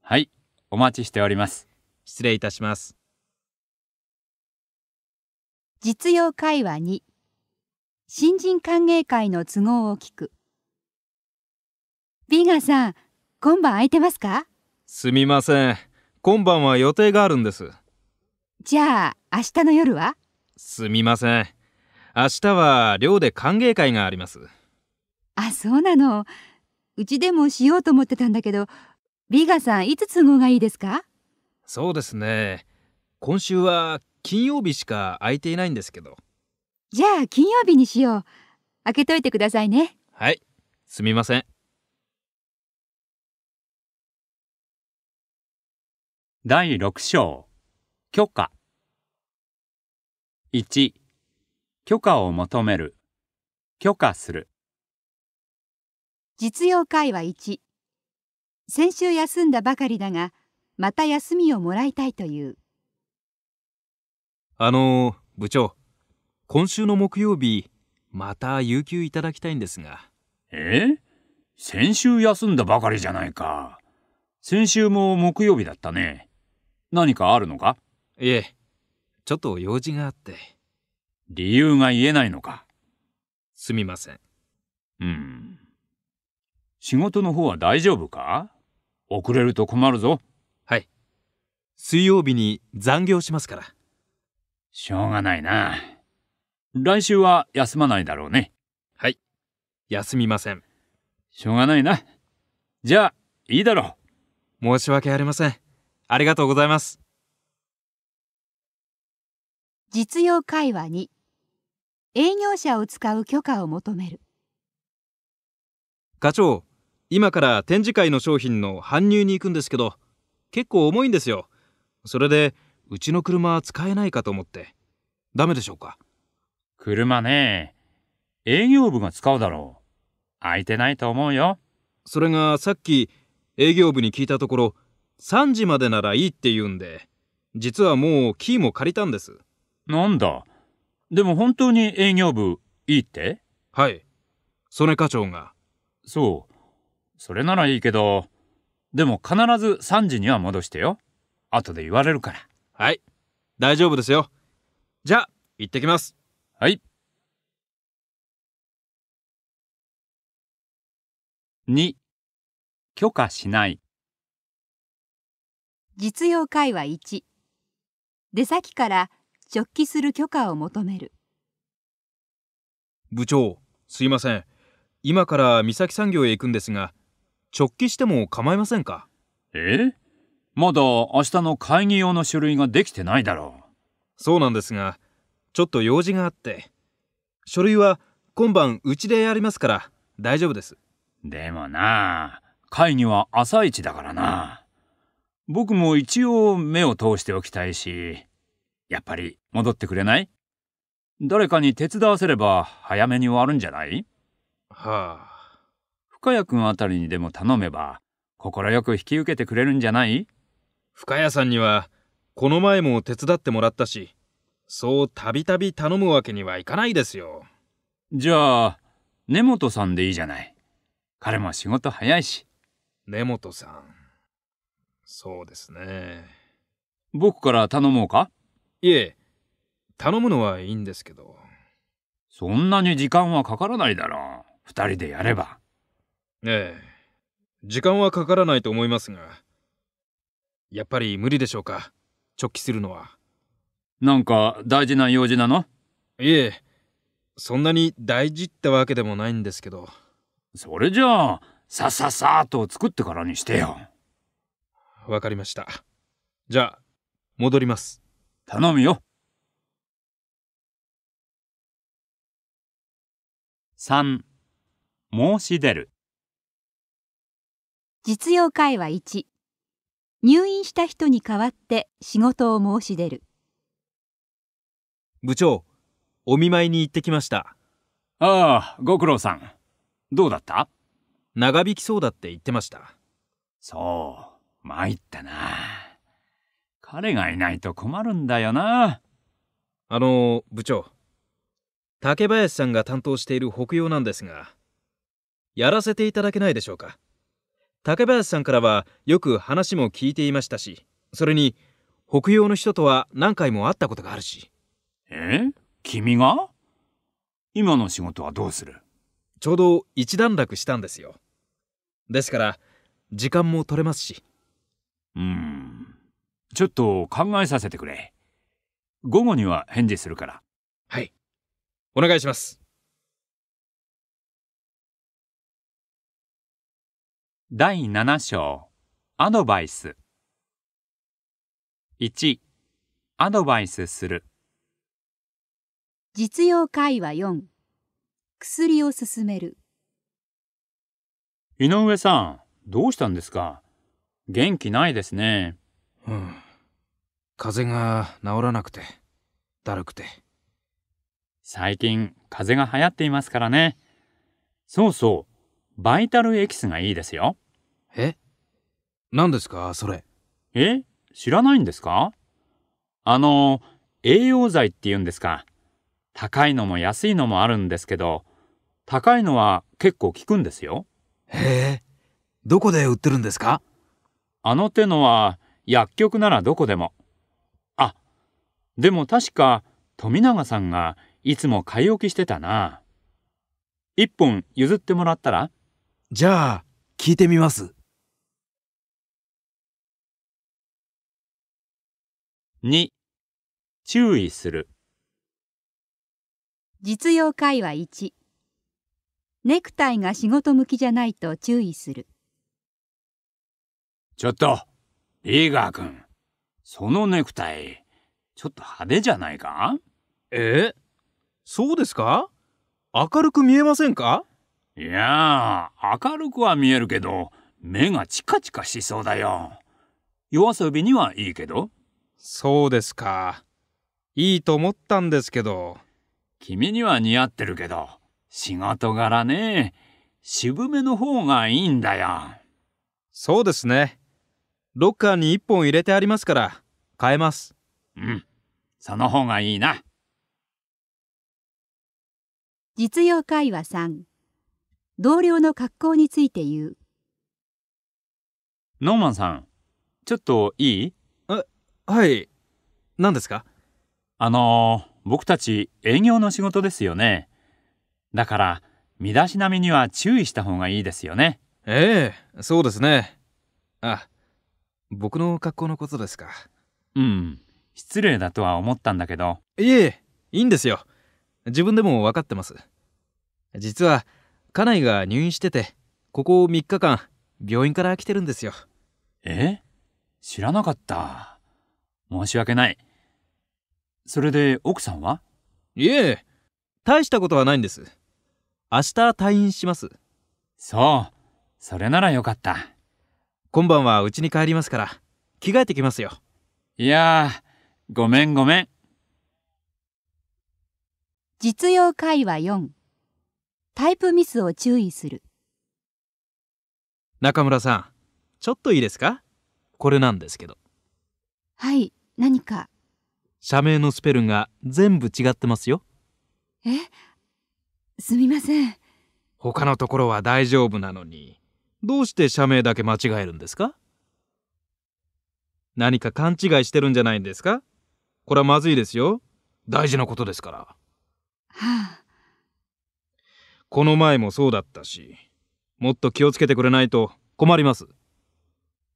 はい、お待ちしております。失礼いたします。実用会話2新人歓迎会の都合を聞くビーガンさん今晩空いてますかすみません今晩は予定があるんですじゃあ明日の夜はすみません明日は寮で歓迎会がありますあそうなのうちでもしようと思ってたんだけどビガさんいつ都合がいいですかそうですね今週は金曜日しか空いていないんですけどじゃあ金曜日にしよう開けといてくださいねはいすみません第6章許可1許可を求める許可する実用会話1先週休んだばかりだがまた休みをもらいたいというあの部長今週の木曜日また有給いただきたいんですがえ先週休んだばかりじゃないか先週も木曜日だったね何かあるのかいえちょっと用事があって理由が言えないのかすみませんうん仕事の方は大丈夫か遅れると困るぞはい水曜日に残業しますからしょうがないな来週は休まないだろうねはい休みませんしょうがないなじゃあいいだろう申し訳ありませんありがとうございます実用会話に営業者を使う許可を求める課長今から展示会の商品の搬入に行くんですけど結構重いんですよそれでうちの車は使えないかと思ってダメでしょうか車ね営業部が使うだろう空いてないと思うよそれがさっき営業部に聞いたところ3時までならいいって言うんで実はもうキーも借りたんですなんだでも本当に営業部いいってはい曽根課長がそうそれならいいけどでも必ず3時には戻してよ後で言われるからはい大丈夫ですよじゃあ行ってきますはい2許可しない実用会話1出先から直帰する許可を求める部長すいません今から三崎産業へ行くんですが直帰しても構いませんかえまだ明日の会議用の書類ができてないだろうそうなんですがちょっと用事があって書類は今晩うちでやりますから大丈夫ですでもな会議は朝一だからな僕も一応目を通しておきたいしやっぱり戻ってくれない誰かに手伝わせれば早めに終わるんじゃないはあ。深谷君あたりにでも頼めば、快く引き受けてくれるんじゃない深谷さんには、この前も手伝ってもらったし、そうたびたび頼むわけにはいかないですよ。じゃあ、根本さんでいいじゃない。彼も仕事早いし。根本さん。そうですね。僕から頼もうかいえ頼むのはいいんですけどそんなに時間はかからないだろう2人でやればええ時間はかからないと思いますがやっぱり無理でしょうか直帰するのはなんか大事な用事なのいえそんなに大事ってわけでもないんですけどそれじゃあさささっと作ってからにしてよわかりましたじゃあ戻ります頼むよ。3申し出る実用会話1入院した人に代わって仕事を申し出る部長お見舞いに行ってきましたああご苦労さんどうだった長引きそうだって言ってましたそう参ったな。彼がいないと困るんだよな。あの、部長。竹林さんが担当している北洋なんですが、やらせていただけないでしょうか。竹林さんからはよく話も聞いていましたし、それに、北洋の人とは何回も会ったことがあるし。え君が今の仕事はどうするちょうど一段落したんですよ。ですから、時間も取れますし。うん。ちょっと考えさせてくれ。午後には返事するから。はい。お願いします。第七章アドバイス一アドバイスする実用会話四薬を勧める井上さんどうしたんですか元気ないですね、うん風邪が治らなくてだるくて最近風邪が流行っていますからねそうそうバイタルエキスがいいですよえ何ですかそれえ知らないんですかあの栄養剤って言うんですか高いのも安いのもあるんですけど高いのは結構効くんですよへえどこで売ってるんですかあの手のは薬局ならどこでもでも確か富永さんがいつも買い置きしてたな。一本譲ってもらったらじゃあ聞いてみます。2注意する実用会話1ネクタイが仕事向きじゃないと注意するちょっとリーガー君そのネクタイちょっと派手じゃないかえそうですか明るく見えませんかいや明るくは見えるけど目がチカチカしそうだよ夜遊びにはいいけどそうですかいいと思ったんですけど君には似合ってるけど仕事柄ね渋めの方がいいんだよそうですねロッカーに1本入れてありますから買えますうんその方がいいな実用会話3同僚の格好について言うノーマンさんちょっといいえはい何ですかあの僕たち営業の仕事ですよねだから身だしなみには注意した方がいいですよねええそうですねあ僕の格好のことですかうん失礼だとは思ったんだけどいえいいんですよ自分でも分かってます実は家内が入院しててここ3日間病院から来てるんですよえ知らなかった申し訳ないそれで奥さんはいえ大したことはないんです明日退院しますそうそれならよかった今晩はうちに帰りますから着替えてきますよいやーごめんごめん。実用会話4タイプミスを注意する中村さん、ちょっといいですかこれなんですけど。はい何か社名のスペルが全部違ってますよ。えすみません他のところは大丈夫なのに、どうして社名だけ間違えるんですか何か勘違いしてるんじゃないんですかこれはまずいですよ大事なことですからはあこの前もそうだったしもっと気をつけてくれないと困ります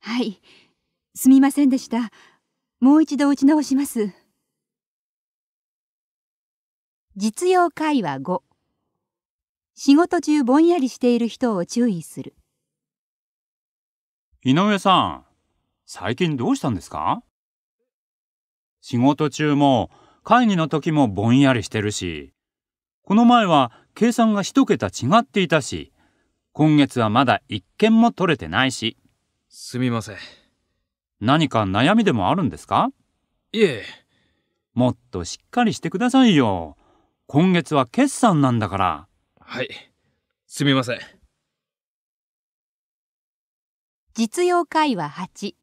はいすみませんでしたもう一度打ち直します実用会話5仕事中ぼんやりしている人を注意する井上さん最近どうしたんですか仕事中も会議の時もぼんやりしてるし、この前は計算が一桁違っていたし、今月はまだ一件も取れてないし。すみません。何か悩みでもあるんですかいえ。もっとしっかりしてくださいよ。今月は決算なんだから。はい。すみません。実用会話8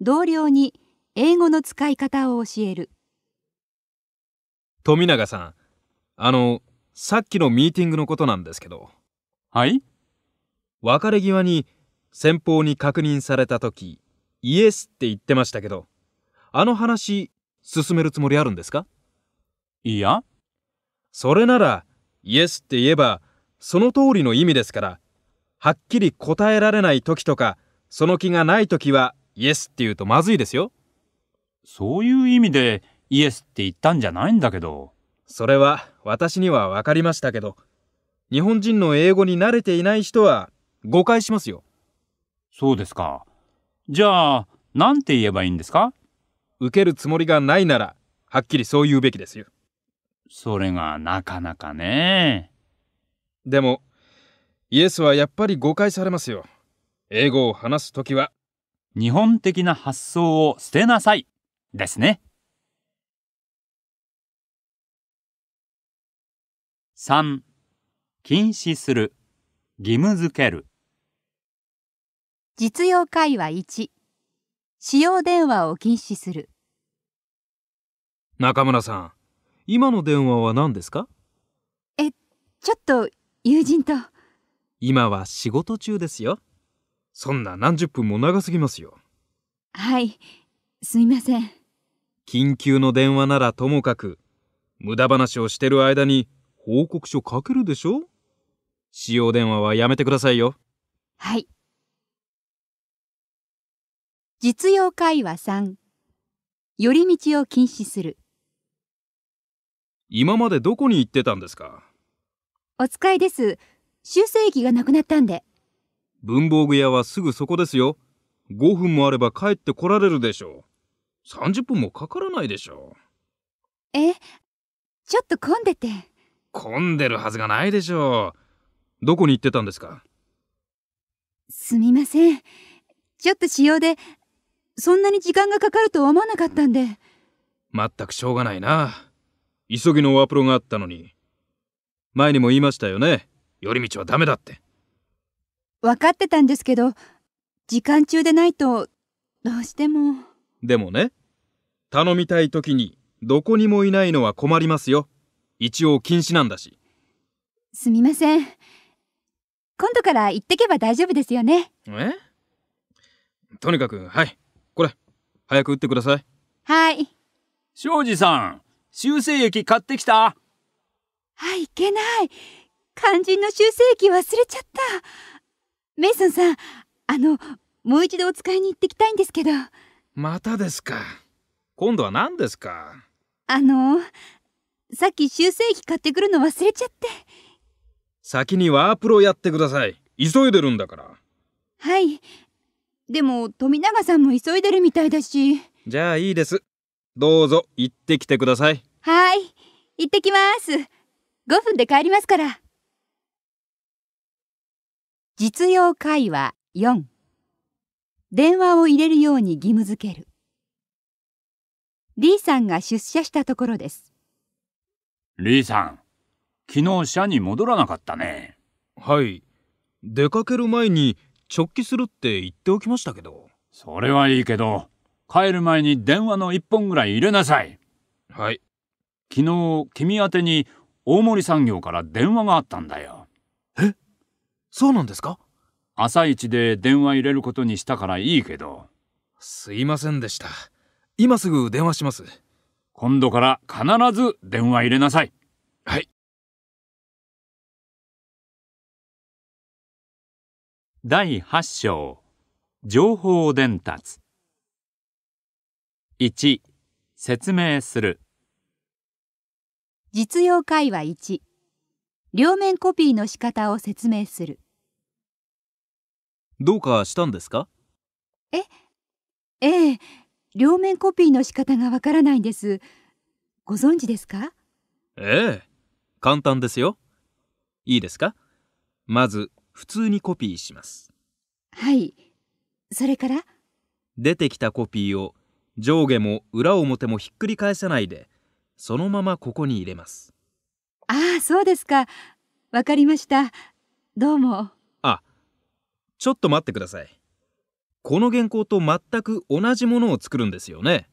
同僚に英語の使い方を教える富永さんあのさっきのミーティングのことなんですけどはい別れ際に先方に確認された時イエスって言ってましたけどあの話進めるつもりあるんですかいやそれならイエスって言えばその通りの意味ですからはっきり答えられない時とかその気がない時はイエスって言うとまずいですよ。そういう意味でイエスって言ったんじゃないんだけど。それは私には分かりましたけど、日本人の英語に慣れていない人は誤解しますよ。そうですか。じゃあ、なんて言えばいいんですか受けるつもりがないなら、はっきりそう言うべきですよ。それがなかなかね。でも、イエスはやっぱり誤解されますよ。英語を話すときは、日本的な発想を捨てなさいですね。3禁止する義務付ける実用会話1使用電話を禁止する中村さん今の電話は何ですかえちょっと友人と今は仕事中ですよそんな何十分も長すぎますよはいすみません緊急の電話ならともかく、無駄話をしてる間に報告書書けるでしょ使用電話はやめてくださいよ。はい。実用会話3、寄り道を禁止する。今までどこに行ってたんですかお使いです。修正液がなくなったんで。文房具屋はすぐそこですよ。5分もあれば帰ってこられるでしょう。30分もかからないでしょえちょっと混んでて混んでるはずがないでしょうどこに行ってたんですかすみませんちょっと使用でそんなに時間がかかるとは思わなかったんで全くしょうがないな急ぎのワープロがあったのに前にも言いましたよね寄り道はダメだって分かってたんですけど時間中でないとどうしてもでもね頼みたい時にどこにもいないのは困りますよ。一応禁止なんだし。すみません。今度から行ってけば大丈夫ですよね。えとにかく、はい。これ、早く打ってください。はい。庄司さん、修正液買ってきたはいけない。肝心の修正液忘れちゃった。メイソンさん、あの、もう一度お使いに行ってきたいんですけど。またですか。今度は何ですかあのさっき修正機買ってくるの忘れちゃって先にワープロやってください急いでるんだからはいでも富永さんも急いでるみたいだしじゃあいいですどうぞ行ってきてくださいはい行ってきます5分で帰りますから実用会話4電話を入れるように義務付ける李さんが出社したところです李さん昨日社に戻らなかったねはい出かける前に直帰するって言っておきましたけどそれはいいけど帰る前に電話の1本ぐらい入れなさいはい昨日君宛に大森産業から電話があったんだよえそうなんですか朝一で電話入れることにしたからいいけどすいませんでした今すぐ電話します今度から必ず電話入れなさいはい第八章情報伝達一、説明する実用会話一、両面コピーの仕方を説明するどうかしたんですかえええ両面コピーの仕方がわからないんですご存知ですかええ簡単ですよいいですかまず普通にコピーしますはいそれから出てきたコピーを上下も裏表もひっくり返さないでそのままここに入れますああそうですかわかりましたどうもあちょっと待ってくださいこの原稿と全く同じものを作るんですよね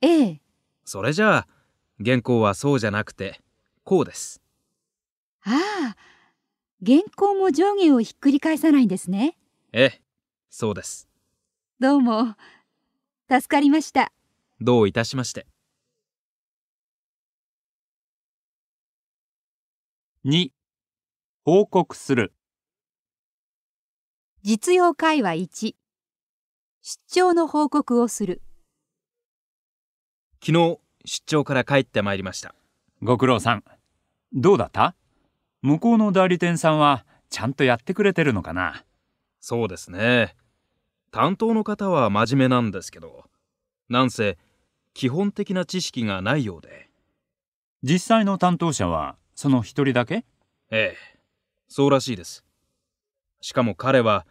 ええそれじゃあ原稿はそうじゃなくてこうですああ原稿も上下をひっくり返さないんですねええそうですどうも助かりましたどういたしまして2報告する実用会話1出張の報告をする昨日出張から帰ってまいりましたご苦労さんどうだった向こうの代理店さんはちゃんとやってくれてるのかなそうですね担当の方は真面目なんですけどなんせ基本的な知識がないようで実際の担当者はその一人だけええそうらしいですしかも彼は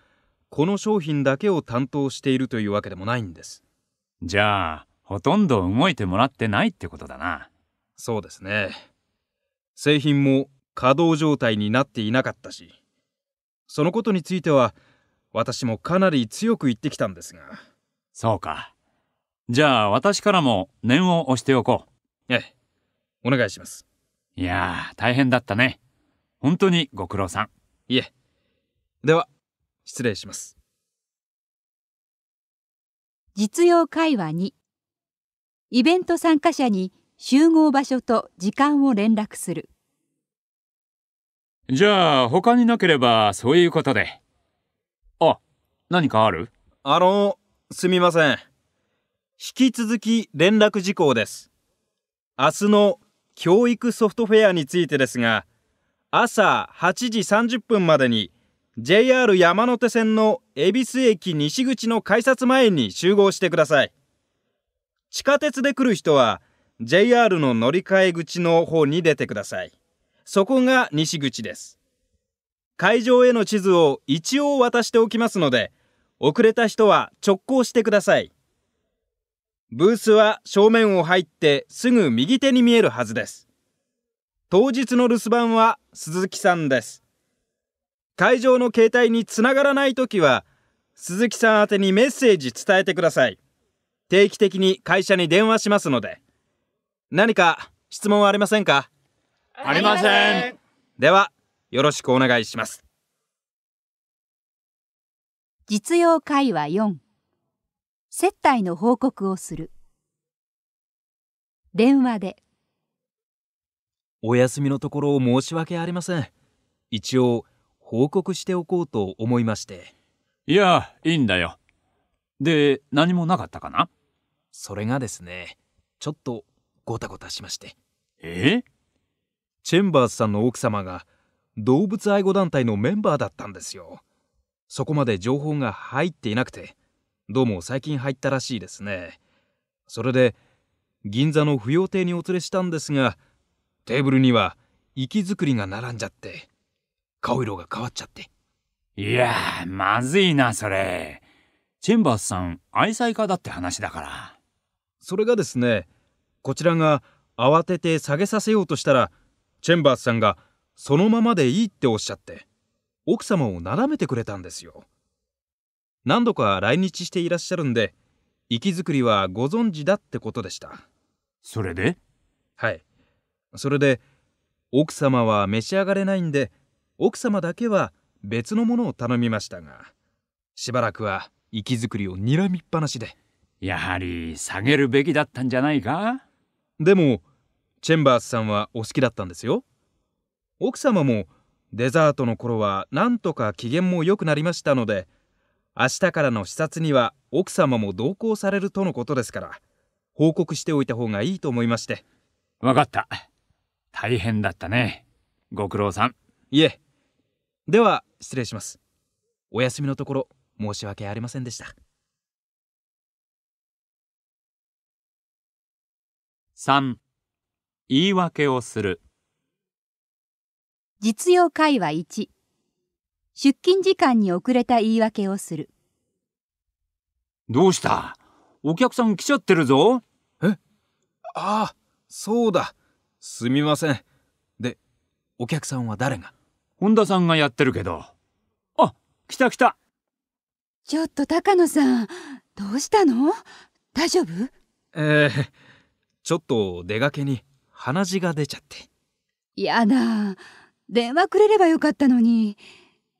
この商品だけを担当しているというわけでもないんですじゃあほとんど動いてもらってないってことだなそうですね製品も稼働状態になっていなかったしそのことについては私もかなり強く言ってきたんですがそうかじゃあ私からも念を押しておこうええお願いしますいやー大変だったね本当にご苦労さんいえでは失礼します。実用会話2イベント参加者に集合場所と時間を連絡する。じゃあ他になければそういうことで。あ、何かあるあの、すみません。引き続き連絡事項です。明日の教育ソフトフェアについてですが、朝8時30分までに JR 山手線の恵比寿駅西口の改札前に集合してください地下鉄で来る人は JR の乗り換え口の方に出てくださいそこが西口です会場への地図を一応渡しておきますので遅れた人は直行してくださいブースは正面を入ってすぐ右手に見えるはずです当日の留守番は鈴木さんです会場の携帯につながらないときは、鈴木さん宛にメッセージ伝えてください。定期的に会社に電話しますので。何か質問ありませんかありません。では、よろしくお願いします。実用会話4接待の報告をする電話でお休みのところを申し訳ありません一応報告しておこうと思いましていやいいんだよで何もなかったかなそれがですねちょっとごたごたしましてえチェンバースさんの奥様が動物愛護団体のメンバーだったんですよそこまで情報が入っていなくてどうも最近入ったらしいですねそれで銀座の扶養亭にお連れしたんですがテーブルには息づくりが並んじゃって顔色が変わっちゃっていやまずいなそれチェンバースさん愛妻家だって話だからそれがですねこちらが慌てて下げさせようとしたらチェンバースさんがそのままでいいっておっしゃって奥様をなだめてくれたんですよ何度か来日していらっしゃるんで息づくりはご存知だってことでしたそれではいそれで奥様は召し上がれないんで奥様だけは別のものを頼みましたがしばらくは息づくりを睨みっぱなしでやはり下げるべきだったんじゃないかでもチェンバースさんはお好きだったんですよ奥様もデザートの頃はなんとか機嫌も良くなりましたので明日からの視察には奥様も同行されるとのことですから報告しておいた方がいいと思いまして分かった大変だったねご苦労さんいえでは失礼しますお休みのところ申し訳ありませんでした三、言い訳をする実用会話一、出勤時間に遅れた言い訳をするどうしたお客さん来ちゃってるぞえああそうだすみませんでお客さんは誰が本田さんがやってるけど。あ、来た来た。ちょっと高野さん、どうしたの大丈夫えー、ちょっと出がけに鼻血が出ちゃって。やだ。電話くれればよかったのに。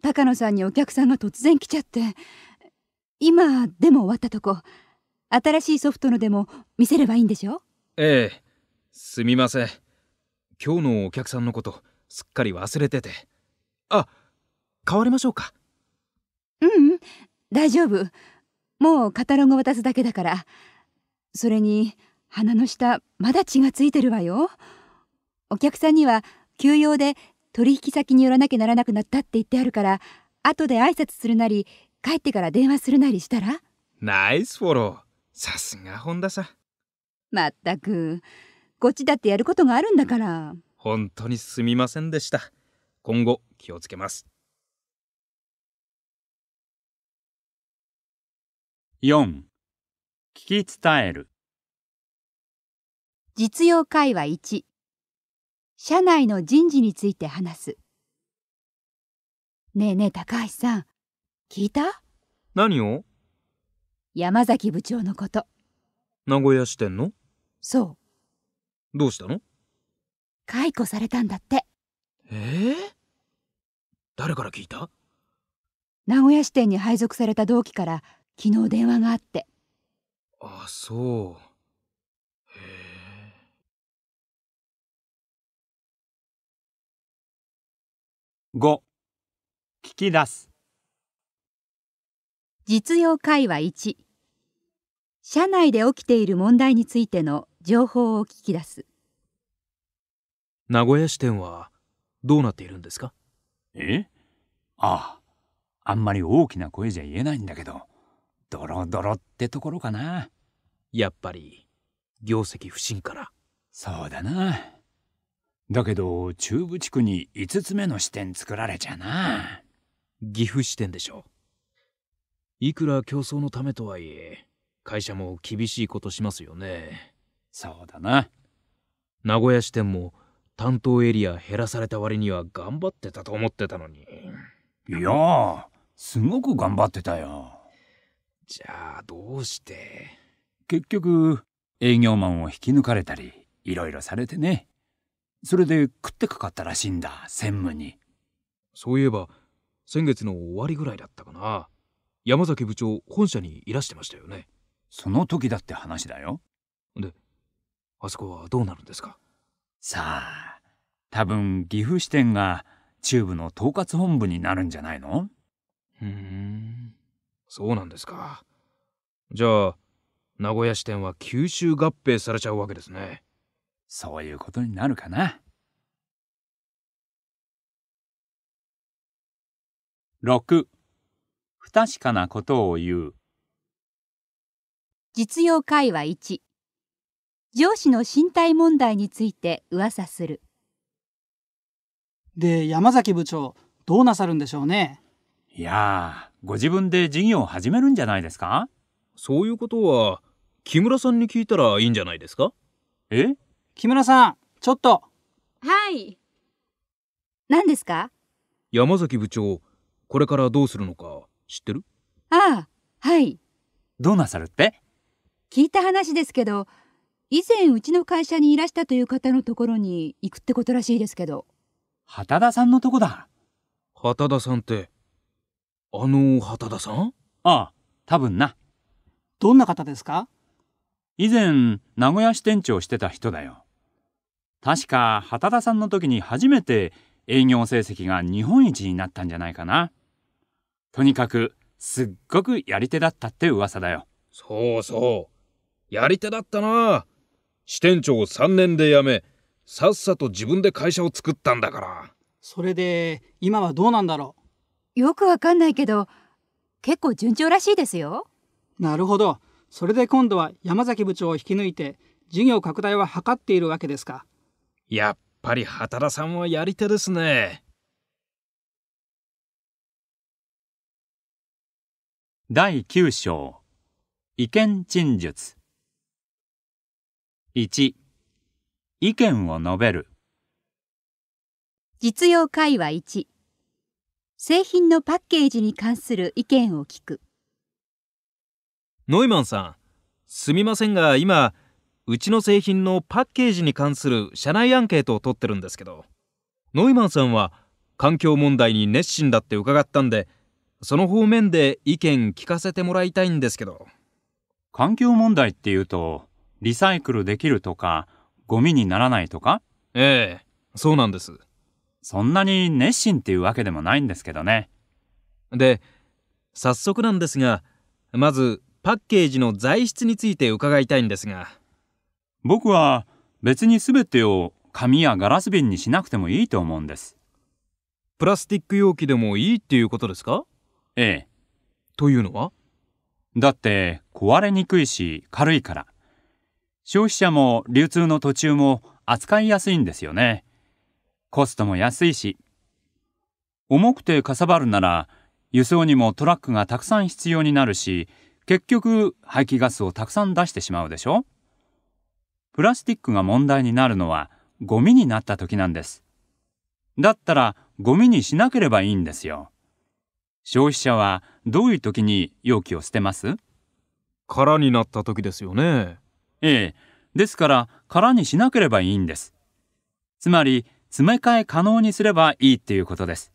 高野さんにお客さんが突然来ちゃって。今、でも終わったとこ。新しいソフトのでも見せればいいんでしょええ。すみません。今日のお客さんのこと、すっかり忘れてて。あ変わりましょうかううん大丈夫もうカタログ渡すだけだからそれに鼻の下まだ血がついてるわよお客さんには休養で取引先に寄らなきゃならなくなったって言ってあるから後で挨拶するなり帰ってから電話するなりしたらナイスフォローさすが本田さんまったくこっちだってやることがあるんだから本当にすみませんでした今後気をつけます。4聞き伝える実用会話1社内の人事について話すねえねえ高橋さん聞いた何を山崎部長のこと名古屋支店のそうどうしたの解雇されたんだってえー誰から聞いた名古屋支店に配属された同期から昨日電話があってあそうへえ5聞き出す実用会話1社内で起きている問題についての情報を聞き出す名古屋支店はどうなっているんですかえああ、あんまり大きな声じゃ言えないんだけど、ドロドロってところかな。やっぱり、業績不振から。そうだな。だけど、中部地区に5つ目の支店作られちゃな。岐阜支店でしょ。いくら競争のためとはいえ、会社も厳しいことしますよね。そうだな。名古屋支店も、担当エリア減らされた割には頑張ってたと思ってたのにいやすごく頑張ってたよじゃあどうして結局営業マンを引き抜かれたりいろいろされてねそれで食ってかかったらしいんだ専務にそういえば先月の終わりぐらいだったかな山崎部長本社にいらしてましたよねその時だって話だよであそこはどうなるんですかさあ多分岐阜支店が中部の統括本部になるんじゃないのふんそうなんですかじゃあ名古屋支店は九州合併されちゃうわけですねそういうことになるかな6不確かなことを言う実用会話1上司の身体問題について噂するで山崎部長どうなさるんでしょうねいやご自分で事業を始めるんじゃないですかそういうことは木村さんに聞いたらいいんじゃないですかえ木村さんちょっとはい何ですか山崎部長これからどうするのか知ってるああはいどうなさるって聞いた話ですけど以前うちの会社にいらしたという方のところに行くってことらしいですけど畑田さんのとこだ畑田さんってあの畑田さんああ多分などんな方ですか以前名古屋支店長してた人だよ確か畑田さんの時に初めて営業成績が日本一になったんじゃないかなとにかくすっごくやり手だったって噂だよそうそうやり手だったな支店長を3年で辞めさっさと自分で会社を作ったんだからそれで今はどうなんだろうよくわかんないけど結構順調らしいですよなるほどそれで今度は山崎部長を引き抜いて事業拡大は図っているわけですかやっぱり畑田さんはやり手ですね第9章意見陳述1意見を述べる実用会話1製品のパッケージに関する意見を聞くノイマンさんすみませんが今うちの製品のパッケージに関する社内アンケートを取ってるんですけどノイマンさんは環境問題に熱心だって伺ったんでその方面で意見聞かせてもらいたいんですけど環境問題っていうとリサイクルできるとかゴミにならないとかええそうなんですそんなに熱心っていうわけでもないんですけどねで早速なんですがまずパッケージの材質について伺いたいんですが僕は別に全てを紙やガラス瓶にしなくてもいいと思うんですプラスティック容器でもいいっていうことですかええというのはだって壊れにくいし軽いから消費者も流通の途中も扱いやすいんですよね。コストも安いし。重くてかさばるなら輸送にもトラックがたくさん必要になるし結局排気ガスをたくさん出してしまうでしょプラスチックが問題になるのはゴミになった時なんですだったらゴミにしなければいいんですよ消費者はどういう時に容器を捨てます空になった時ですよねええ、ですから空にしなければいいんです。つまり詰め替え可能にすればいいっていうことです。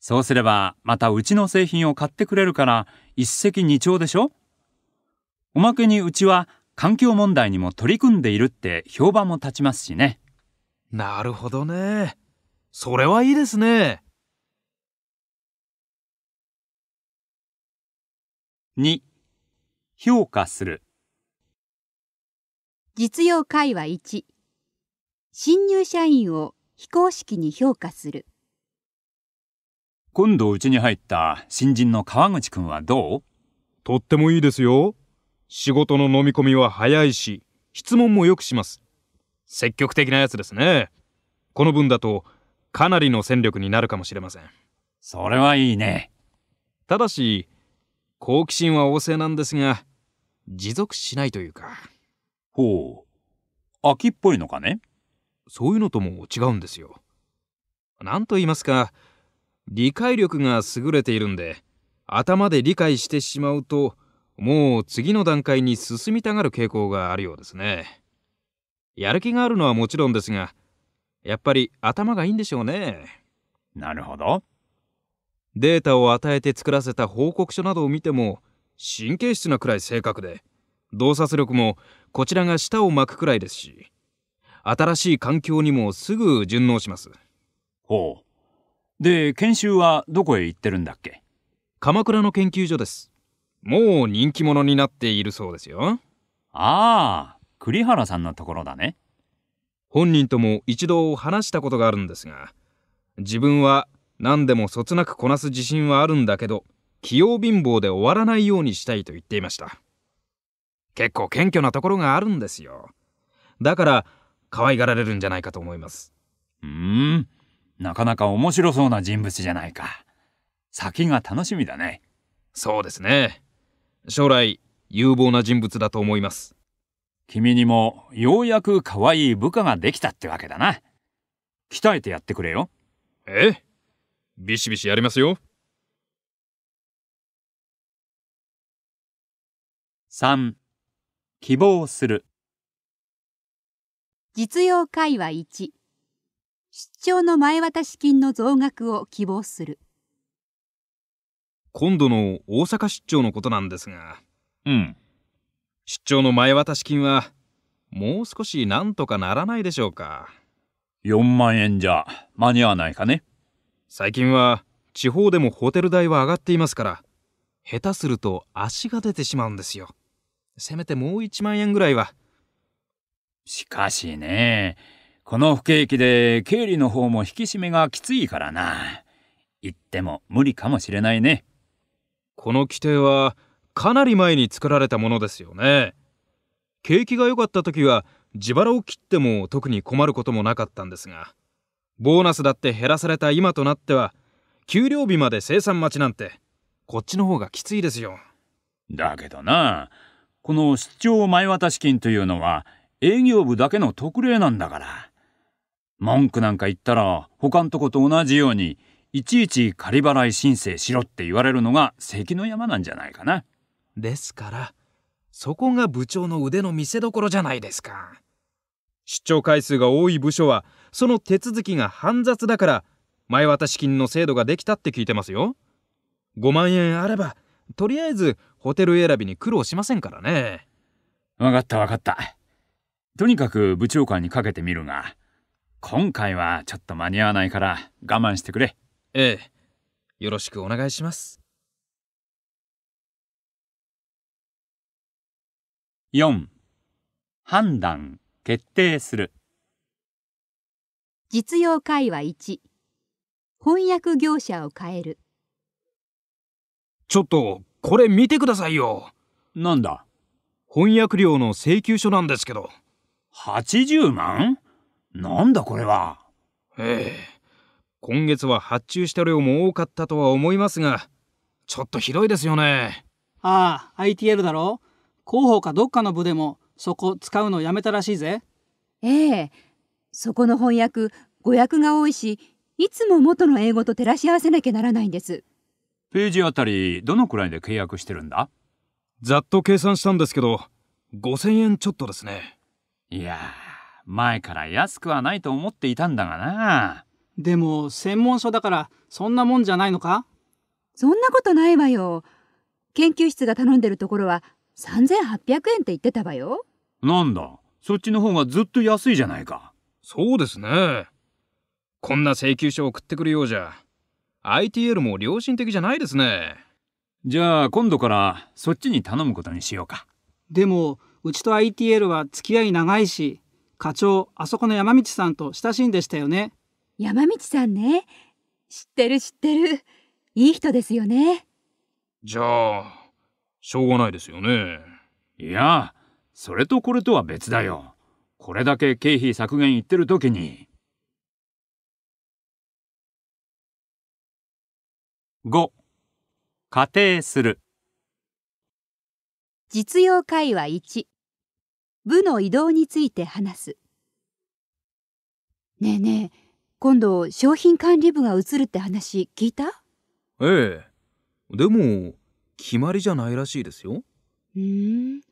そうすればまたうちの製品を買ってくれるから一石二鳥でしょおまけにうちは環境問題にも取り組んでいるって評判も立ちますしね。なるほどね。それはいいですね。2評価する実用会話1新入社員を非公式に評価する今度うちに入った新人の川口君はどうとってもいいですよ仕事の飲み込みは早いし質問もよくします積極的なやつですねこの分だとかなりの戦力になるかもしれませんそれはいいねただし好奇心は旺盛なんですが持続しないというか。ほう秋っぽいのかねそういうのとも違うんですよ。何と言いますか理解力が優れているんで頭で理解してしまうともう次の段階に進みたがる傾向があるようですね。やる気があるのはもちろんですがやっぱり頭がいいんでしょうね。なるほど。データを与えて作らせた報告書などを見ても神経質なくらい正確で洞察力もこちらが舌を巻くくらいですし新しい環境にもすぐ順応しますほうで研修はどこへ行ってるんだっけ鎌倉の研究所ですもう人気者になっているそうですよああ栗原さんのところだね本人とも一度話したことがあるんですが自分は何でもそつなくこなす自信はあるんだけど器用貧乏で終わらないようにしたいと言っていました結構謙虚なところがあるんですよだから可愛がられるんじゃないかと思いますうんなかなか面白そうな人物じゃないか先が楽しみだねそうですね将来有望な人物だと思います君にもようやく可愛い部下ができたってわけだな鍛えてやってくれよえビシビシやりますよ3希望する実用会話1出張の前渡し金の増額を希望する今度の大阪出張のことなんですがうん出張の前渡し金はもう少しなんとかならないでしょうか4万円じゃ間に合わないかね最近は地方でもホテル代は上がっていますから下手すると足が出てしまうんですよせめてもう1万円ぐらいは。しかしね、この不景気で経理の方も引き締めがきついからな。言っても無理かもしれないね。この規定はかなり前に作られたものですよね。景気が良かった時は自腹を切っても特に困ることもなかったんですが、ボーナスだって減らされた今となっては、給料日まで生産待ちなんて、こっちの方がきついですよ。だけどな、この出張前渡し金というのは営業部だけの特例なんだから。文句なんか言ったら他んとこと同じようにいちいち仮払い申請しろって言われるのが関の山なんじゃないかな。ですからそこが部長の腕の見せ所じゃないですか。出張回数が多い部署はその手続きが煩雑だから前渡し金の制度ができたって聞いてますよ。5万円あればとりあえずホテル選びに苦労しませんからね分かった分かったとにかく部長官にかけてみるが今回はちょっと間に合わないから我慢してくれええよろしくお願いします4判断決定する実用会話1翻訳業者を変えるちょっとこれ見てくださいよなんだ翻訳料の請求書なんですけど80万なんだこれはええ今月は発注した量も多かったとは思いますがちょっとひどいですよねああ ITL だろ広報かどっかの部でもそこ使うのやめたらしいぜええそこの翻訳語訳が多いしいつも元の英語と照らし合わせなきゃならないんですページあたりどのくらいで契約してるんだざっと計算したんですけど5000円ちょっとですねいや前から安くはないと思っていたんだがなでも専門書だからそんなもんじゃないのかそんなことないわよ研究室が頼んでるところは3800円って言ってたわよなんだそっちの方がずっと安いじゃないかそうですねこんな請求書送ってくるようじゃ ITL も良心的じゃないですねじゃあ今度からそっちに頼むことにしようかでもうちと ITL は付き合い長いし課長あそこの山道さんと親しいんでしたよね山道さんね知ってる知ってるいい人ですよねじゃあしょうがないですよねいやそれとこれとは別だよこれだけ経費削減言ってる時に5仮定する実用会話1部の移動について話すねえねえ今度商品管理部が移るって話聞いたええでも決まりじゃないらしいですようん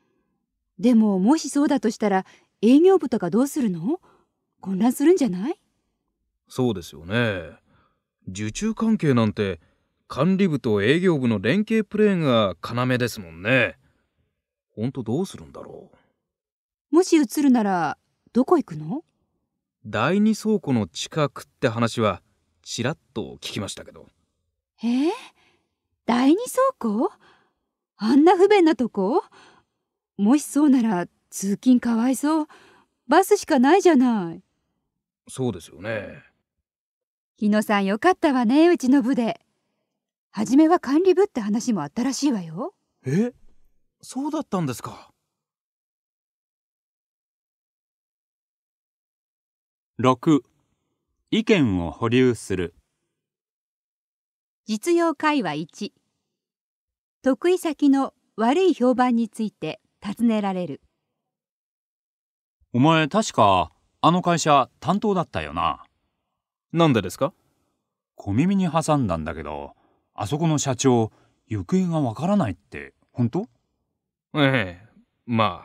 でももしそうだとしたら営業部とかどうするの混乱するんじゃないそうですよね受注関係なんて管理部と営業部の連携プレーが要ですもんね。ほんとどうするんだろう。もし移るならどこ行くの第二倉庫の近くって話はちらっと聞きましたけど。えー、第二倉庫あんな不便なとこもしそうなら通勤かわいそう。バスしかないじゃない。そうですよね。日野さんよかったわねうちの部で。初めは管理部って話もあったらしいわよえそうだったんですか6意見を保留する実用会話1得意先の悪い評判について尋ねられるお前確かあの会社担当だったよななんでですか小耳に挟んだんだけどあそこの社長行方がわからないって本当ええま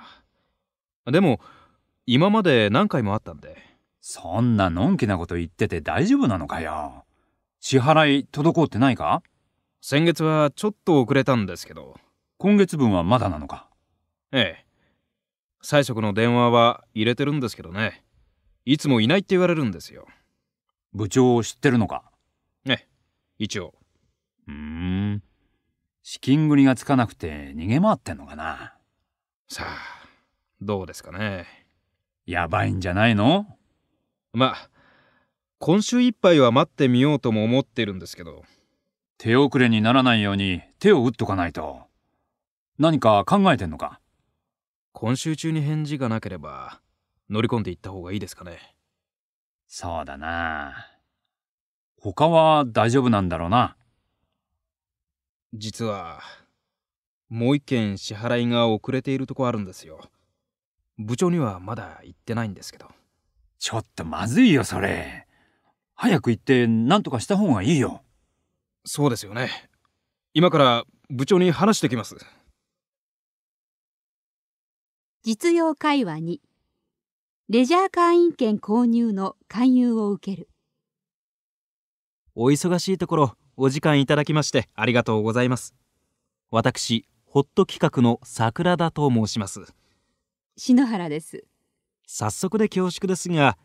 あでも今まで何回もあったんでそんなのんきなこと言ってて大丈夫なのかよ支払い滞ってないか先月はちょっと遅れたんですけど今月分はまだなのかええ催促の電話は入れてるんですけどねいつもいないって言われるんですよ部長を知ってるのかええ一応ん。資金繰りがつかなくて逃げ回ってんのかな。さあ、どうですかね。やばいんじゃないのまあ、今週いっぱいは待ってみようとも思ってるんですけど。手遅れにならないように手を打っとかないと。何か考えてんのか今週中に返事がなければ乗り込んでいった方がいいですかね。そうだな。他は大丈夫なんだろうな。実は、もう一件支払いが遅れているとこあるんですよ。部長にはまだ行ってないんですけど。ちょっとまずいよ、それ。早く行って、何とかした方がいいよ。そうですよね。今から部長に話してきます。実用会話にレジャー会員権購入の勧誘を受けるお忙しいところお時間いただきましてありがとうございます。私、ホット企画の桜田と申します。篠原です。早速で恐縮ですが、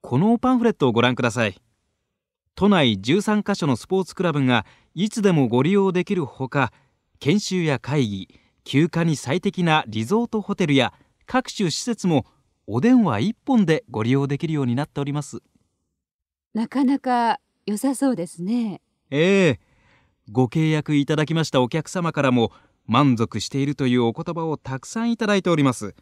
このパンフレットをご覧ください。都内13カ所のスポーツクラブがいつでもご利用できるほか、研修や会議、休暇に最適なリゾートホテルや各種施設もお電話1本でご利用できるようになっております。なかなか良さそうですね。ええご契約いただきましたお客様からも満足しているというお言葉をたくさんいただいております。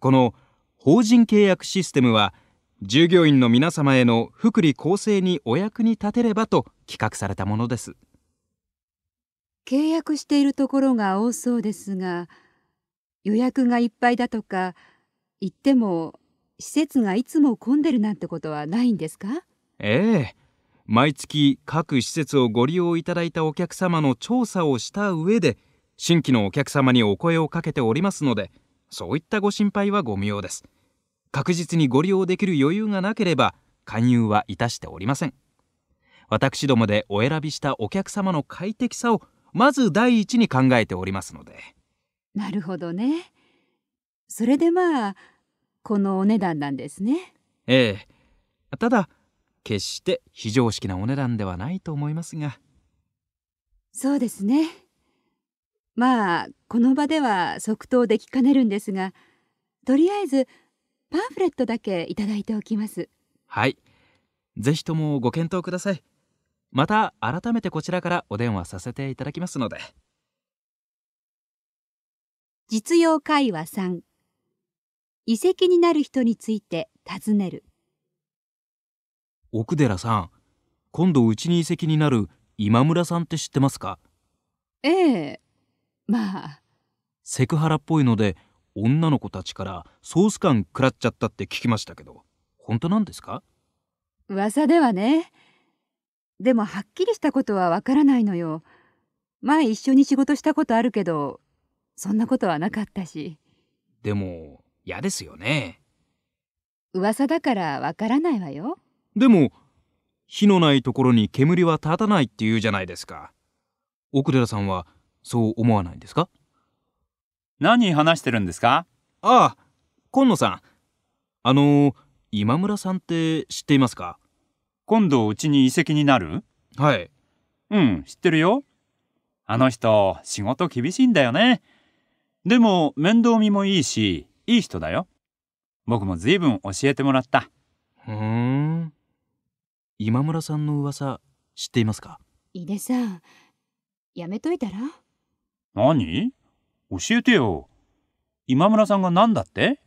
この法人契約システムは従業員の皆様への福利厚生にお役に立てればと企画されたものです。契約しているところが多そうですが予約がいっぱいだとか言っても施設がいつも混んでるなんてことはないんですかええ毎月各施設をご利用いただいたお客様の調査をした上で新規のお客様にお声をかけておりますのでそういったご心配はご無用です確実にご利用できる余裕がなければ勧誘はいたしておりません私どもでお選びしたお客様の快適さをまず第一に考えておりますのでなるほどねそれでまあこのお値段なんですねええただ決して非常識なお値段ではないと思いますがそうですねまあこの場では即答できかねるんですがとりあえずパンフレットだけいただいておきますはい是非ともご検討くださいまた改めてこちらからお電話させていただきますので実用会話3遺跡になる人について尋ねる奥寺さん今度うちに移籍になる今村さんって知ってますかええまあセクハラっぽいので女の子たちからソース感食らっちゃったって聞きましたけど本当なんですか噂ではねでもはっきりしたことはわからないのよ前一緒に仕事したことあるけどそんなことはなかったしでも嫌ですよね噂だからわからないわよでも火のないところに煙は立たないって言うじゃないですか奥寺さんはそう思わないんですか何話してるんですかああ今野さんあの今村さんって知っていますか今度うちに遺跡になるはいうん知ってるよあの人仕事厳しいんだよねでも面倒見もいいしいい人だよ僕もずいぶん教えてもらったふん今村さんの噂知っていますか井出さんやめといたら何教えてよ今村さんが何だって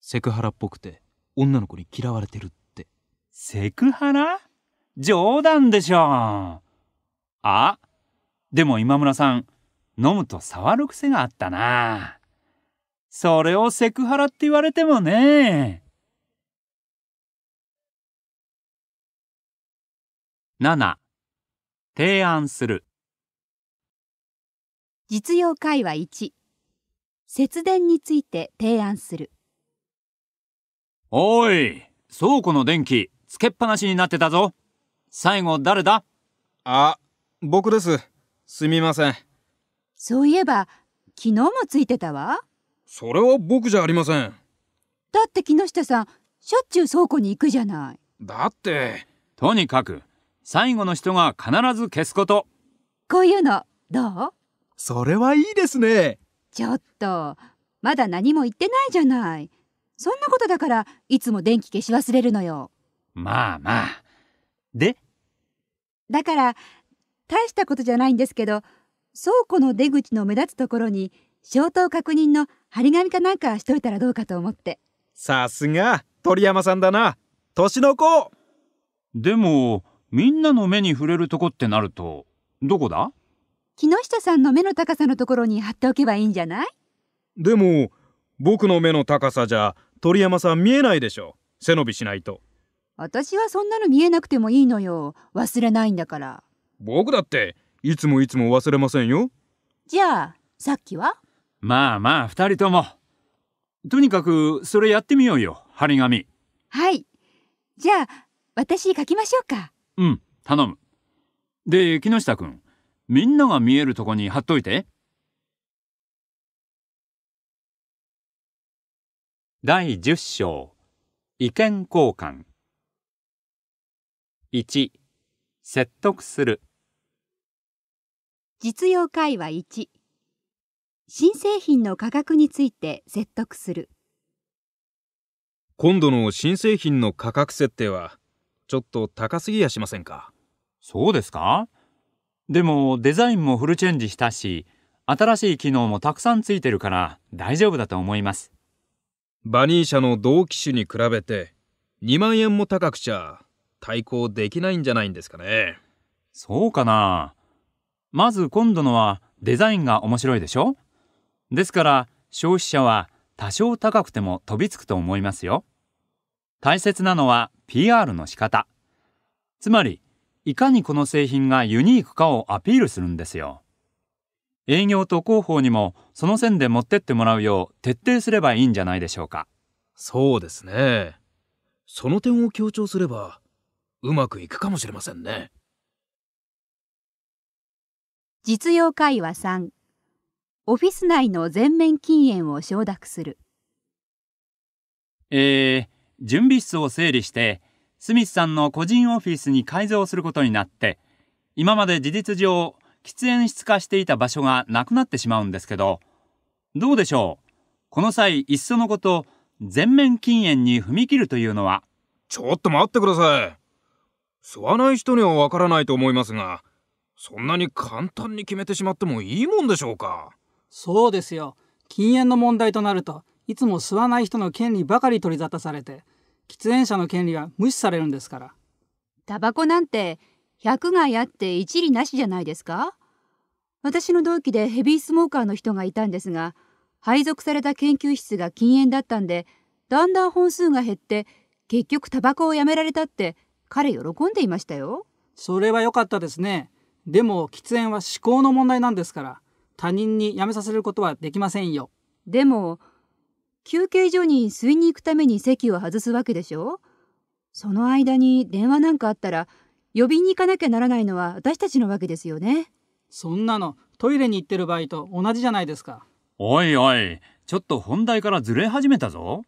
セクハラっぽくて女の子に嫌われてるってセクハラ冗談でしょあでも今村さん飲むと触る癖があったなそれをセクハラって言われてもね7提案する実用会話1節電について提案するおい倉庫の電気つけっぱなしになってたぞ最後誰だあ僕ですすみませんそういえば昨日もついてたわそれは僕じゃありませんだって木下さんしょっちゅう倉庫に行くじゃないだってとにかく最後の人が必ず消すことこういうのどうそれはいいですねちょっとまだ何も言ってないじゃないそんなことだからいつも電気消し忘れるのよまあまあでだから大したことじゃないんですけど倉庫の出口の目立つところに消灯確認の張り紙かなんかしといたらどうかと思ってさすが鳥山さんだな年の子でもみんなの目に触れるとこってなるとどこだ木下さんの目の高さのところに貼っておけばいいんじゃないでも僕の目の高さじゃ鳥山さん見えないでしょ背伸びしないと私はそんなの見えなくてもいいのよ忘れないんだから僕だっていつもいつも忘れませんよじゃあさっきはまあまあ二人ともとにかくそれやってみようよ張り紙はいじゃあ私書きましょうか。うん頼むで木下君みんなが見えるとこに貼っといて第10章意見交換1説得する実用会話1新製品の価格について説得する今度の新製品の価格設定はちょっと高すぎやしませんかそうですかでもデザインもフルチェンジしたし新しい機能もたくさんついてるから大丈夫だと思いますバニー社の同機種に比べて2万円も高くちゃ対抗できないんじゃないんですかねそうかなまず今度のはデザインが面白いでしょですから消費者は多少高くても飛びつくと思いますよ大切なのは PR の仕方つまりいかにこの製品がユニークかをアピールするんですよ営業と広報にもその線で持ってってもらうよう徹底すればいいんじゃないでしょうかそうですねその点を強調すればうまくいくかもしれませんね実用会話3オフィス内の全面禁煙を承諾するえー、準備室を整理してスミスさんの個人オフィスに改造することになって今まで事実上喫煙室化していた場所がなくなってしまうんですけどどうでしょうこの際いっそのこと全面禁煙に踏み切るというのはちょっと待ってください吸わない人にはわからないと思いますがそんなに簡単に決めてしまってもいいもんでしょうかそうですよ禁煙の問題となるといつも吸わない人の権利ばかり取り沙汰されて喫煙者の権利は無視されるんですからタバコなんて百害あって一理なしじゃないですか私の同期でヘビースモーカーの人がいたんですが配属された研究室が禁煙だったんでだんだん本数が減って結局タバコをやめられたって彼喜んでいましたよそれは良かったですねでも喫煙は思考の問題なんですから他人にやめさせることはできませんよでも休憩所に吸いに行くために席を外すわけでしょその間に電話なんかあったら呼びに行かなきゃならないのは私たちのわけですよねそんなのトイレに行ってる場合と同じじゃないですかおいおいちょっと本題からずれ始めたぞ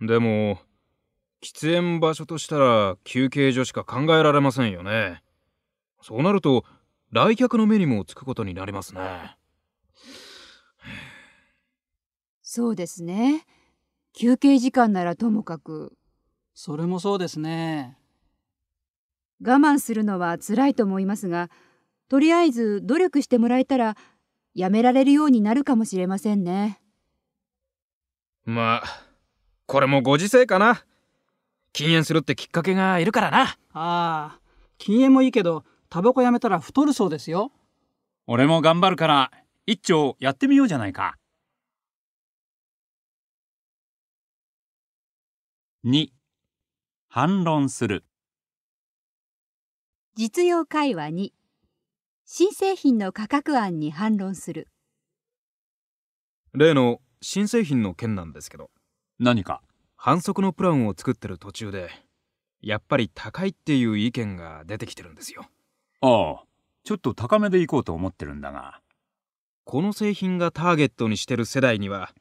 でも喫煙場所としたら休憩所しか考えられませんよねそうなると来客の目にもつくことになりますねそうですね。休憩時間ならともかく。それもそうですね。我慢するのは辛いと思いますが、とりあえず努力してもらえたら、やめられるようになるかもしれませんね。まあ、これもご時世かな。禁煙するってきっかけがいるからな。ああ、禁煙もいいけど、タバコやめたら太るそうですよ。俺も頑張るから、一丁やってみようじゃないか。2反論する実用会話2新製品の価格案に反論する例の新製品の件なんですけど何か反則のプランを作ってる途中でやっぱり高いっていう意見が出てきてるんですよああちょっと高めで行こうと思ってるんだがこの製品がターゲットにしてる世代には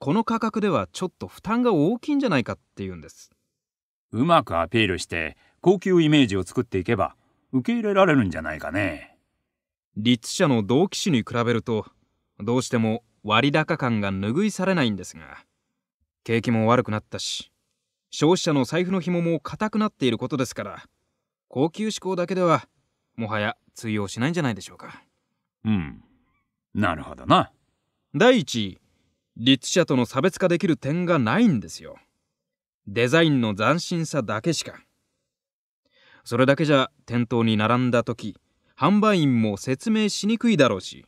この価格ではちょっと負担が大きいんじゃないかって言うんですうまくアピールして高級イメージを作っていけば受け入れられるんじゃないかね立地者の同期種に比べるとどうしても割高感が拭いされないんですが景気も悪くなったし消費者の財布の紐も固くなっていることですから高級志向だけではもはや通用しないんじゃないでしょうかうんなるほどな第一立地者との差別化できる点がないんですよ。デザインの斬新さだけしか。それだけじゃ店頭に並んだ時、販売員も説明しにくいだろうし、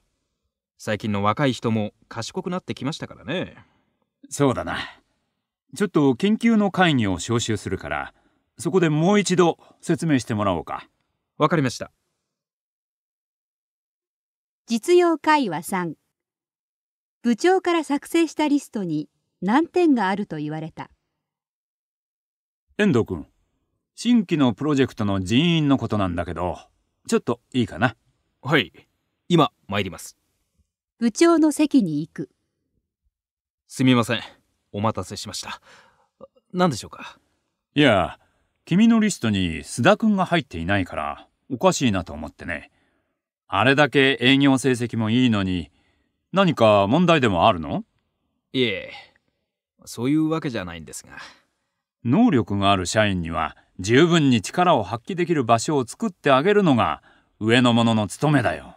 最近の若い人も賢くなってきましたからね。そうだな。ちょっと研究の会議を招集するから、そこでもう一度説明してもらおうか。わかりました。実用会話3部長から作成したリストに何点があると言われた遠藤君新規のプロジェクトの人員のことなんだけどちょっといいかなはい今参ります部長の席に行くすみませんお待たせしました何でしょうかいや君のリストに須田君が入っていないからおかしいなと思ってねあれだけ営業成績もいいのに何か問題でもあるのいえ、そういうわけじゃないんですが。能力がある社員には十分に力を発揮できる場所を作ってあげるのが上の者の務めだよ。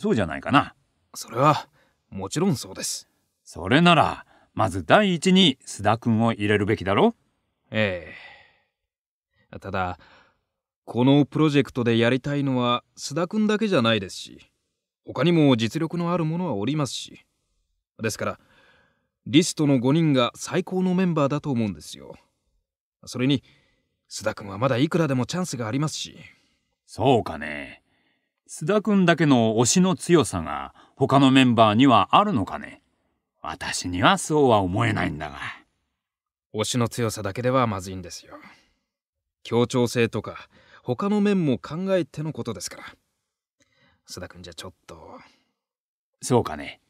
そうじゃないかな。それはもちろんそうです。それならまず第一に須田君を入れるべきだろええ。ただこのプロジェクトでやりたいのは須田君だけじゃないですし他にも実力のある者はおりますしですからリストの5人が最高のメンバーだと思うんですよそれに須田君はまだいくらでもチャンスがありますしそうかね須田君だけの推しの強さが他のメンバーにはあるのかね私にはそうは思えないんだが推しの強さだけではまずいんですよ協調性とか他の面も考えてのことですから須田君じゃちょっとそうかね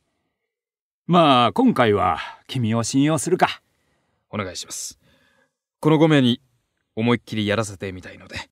まあ今回は君を信用するかお願いしますこの5名に思いっきりやらせてみたいので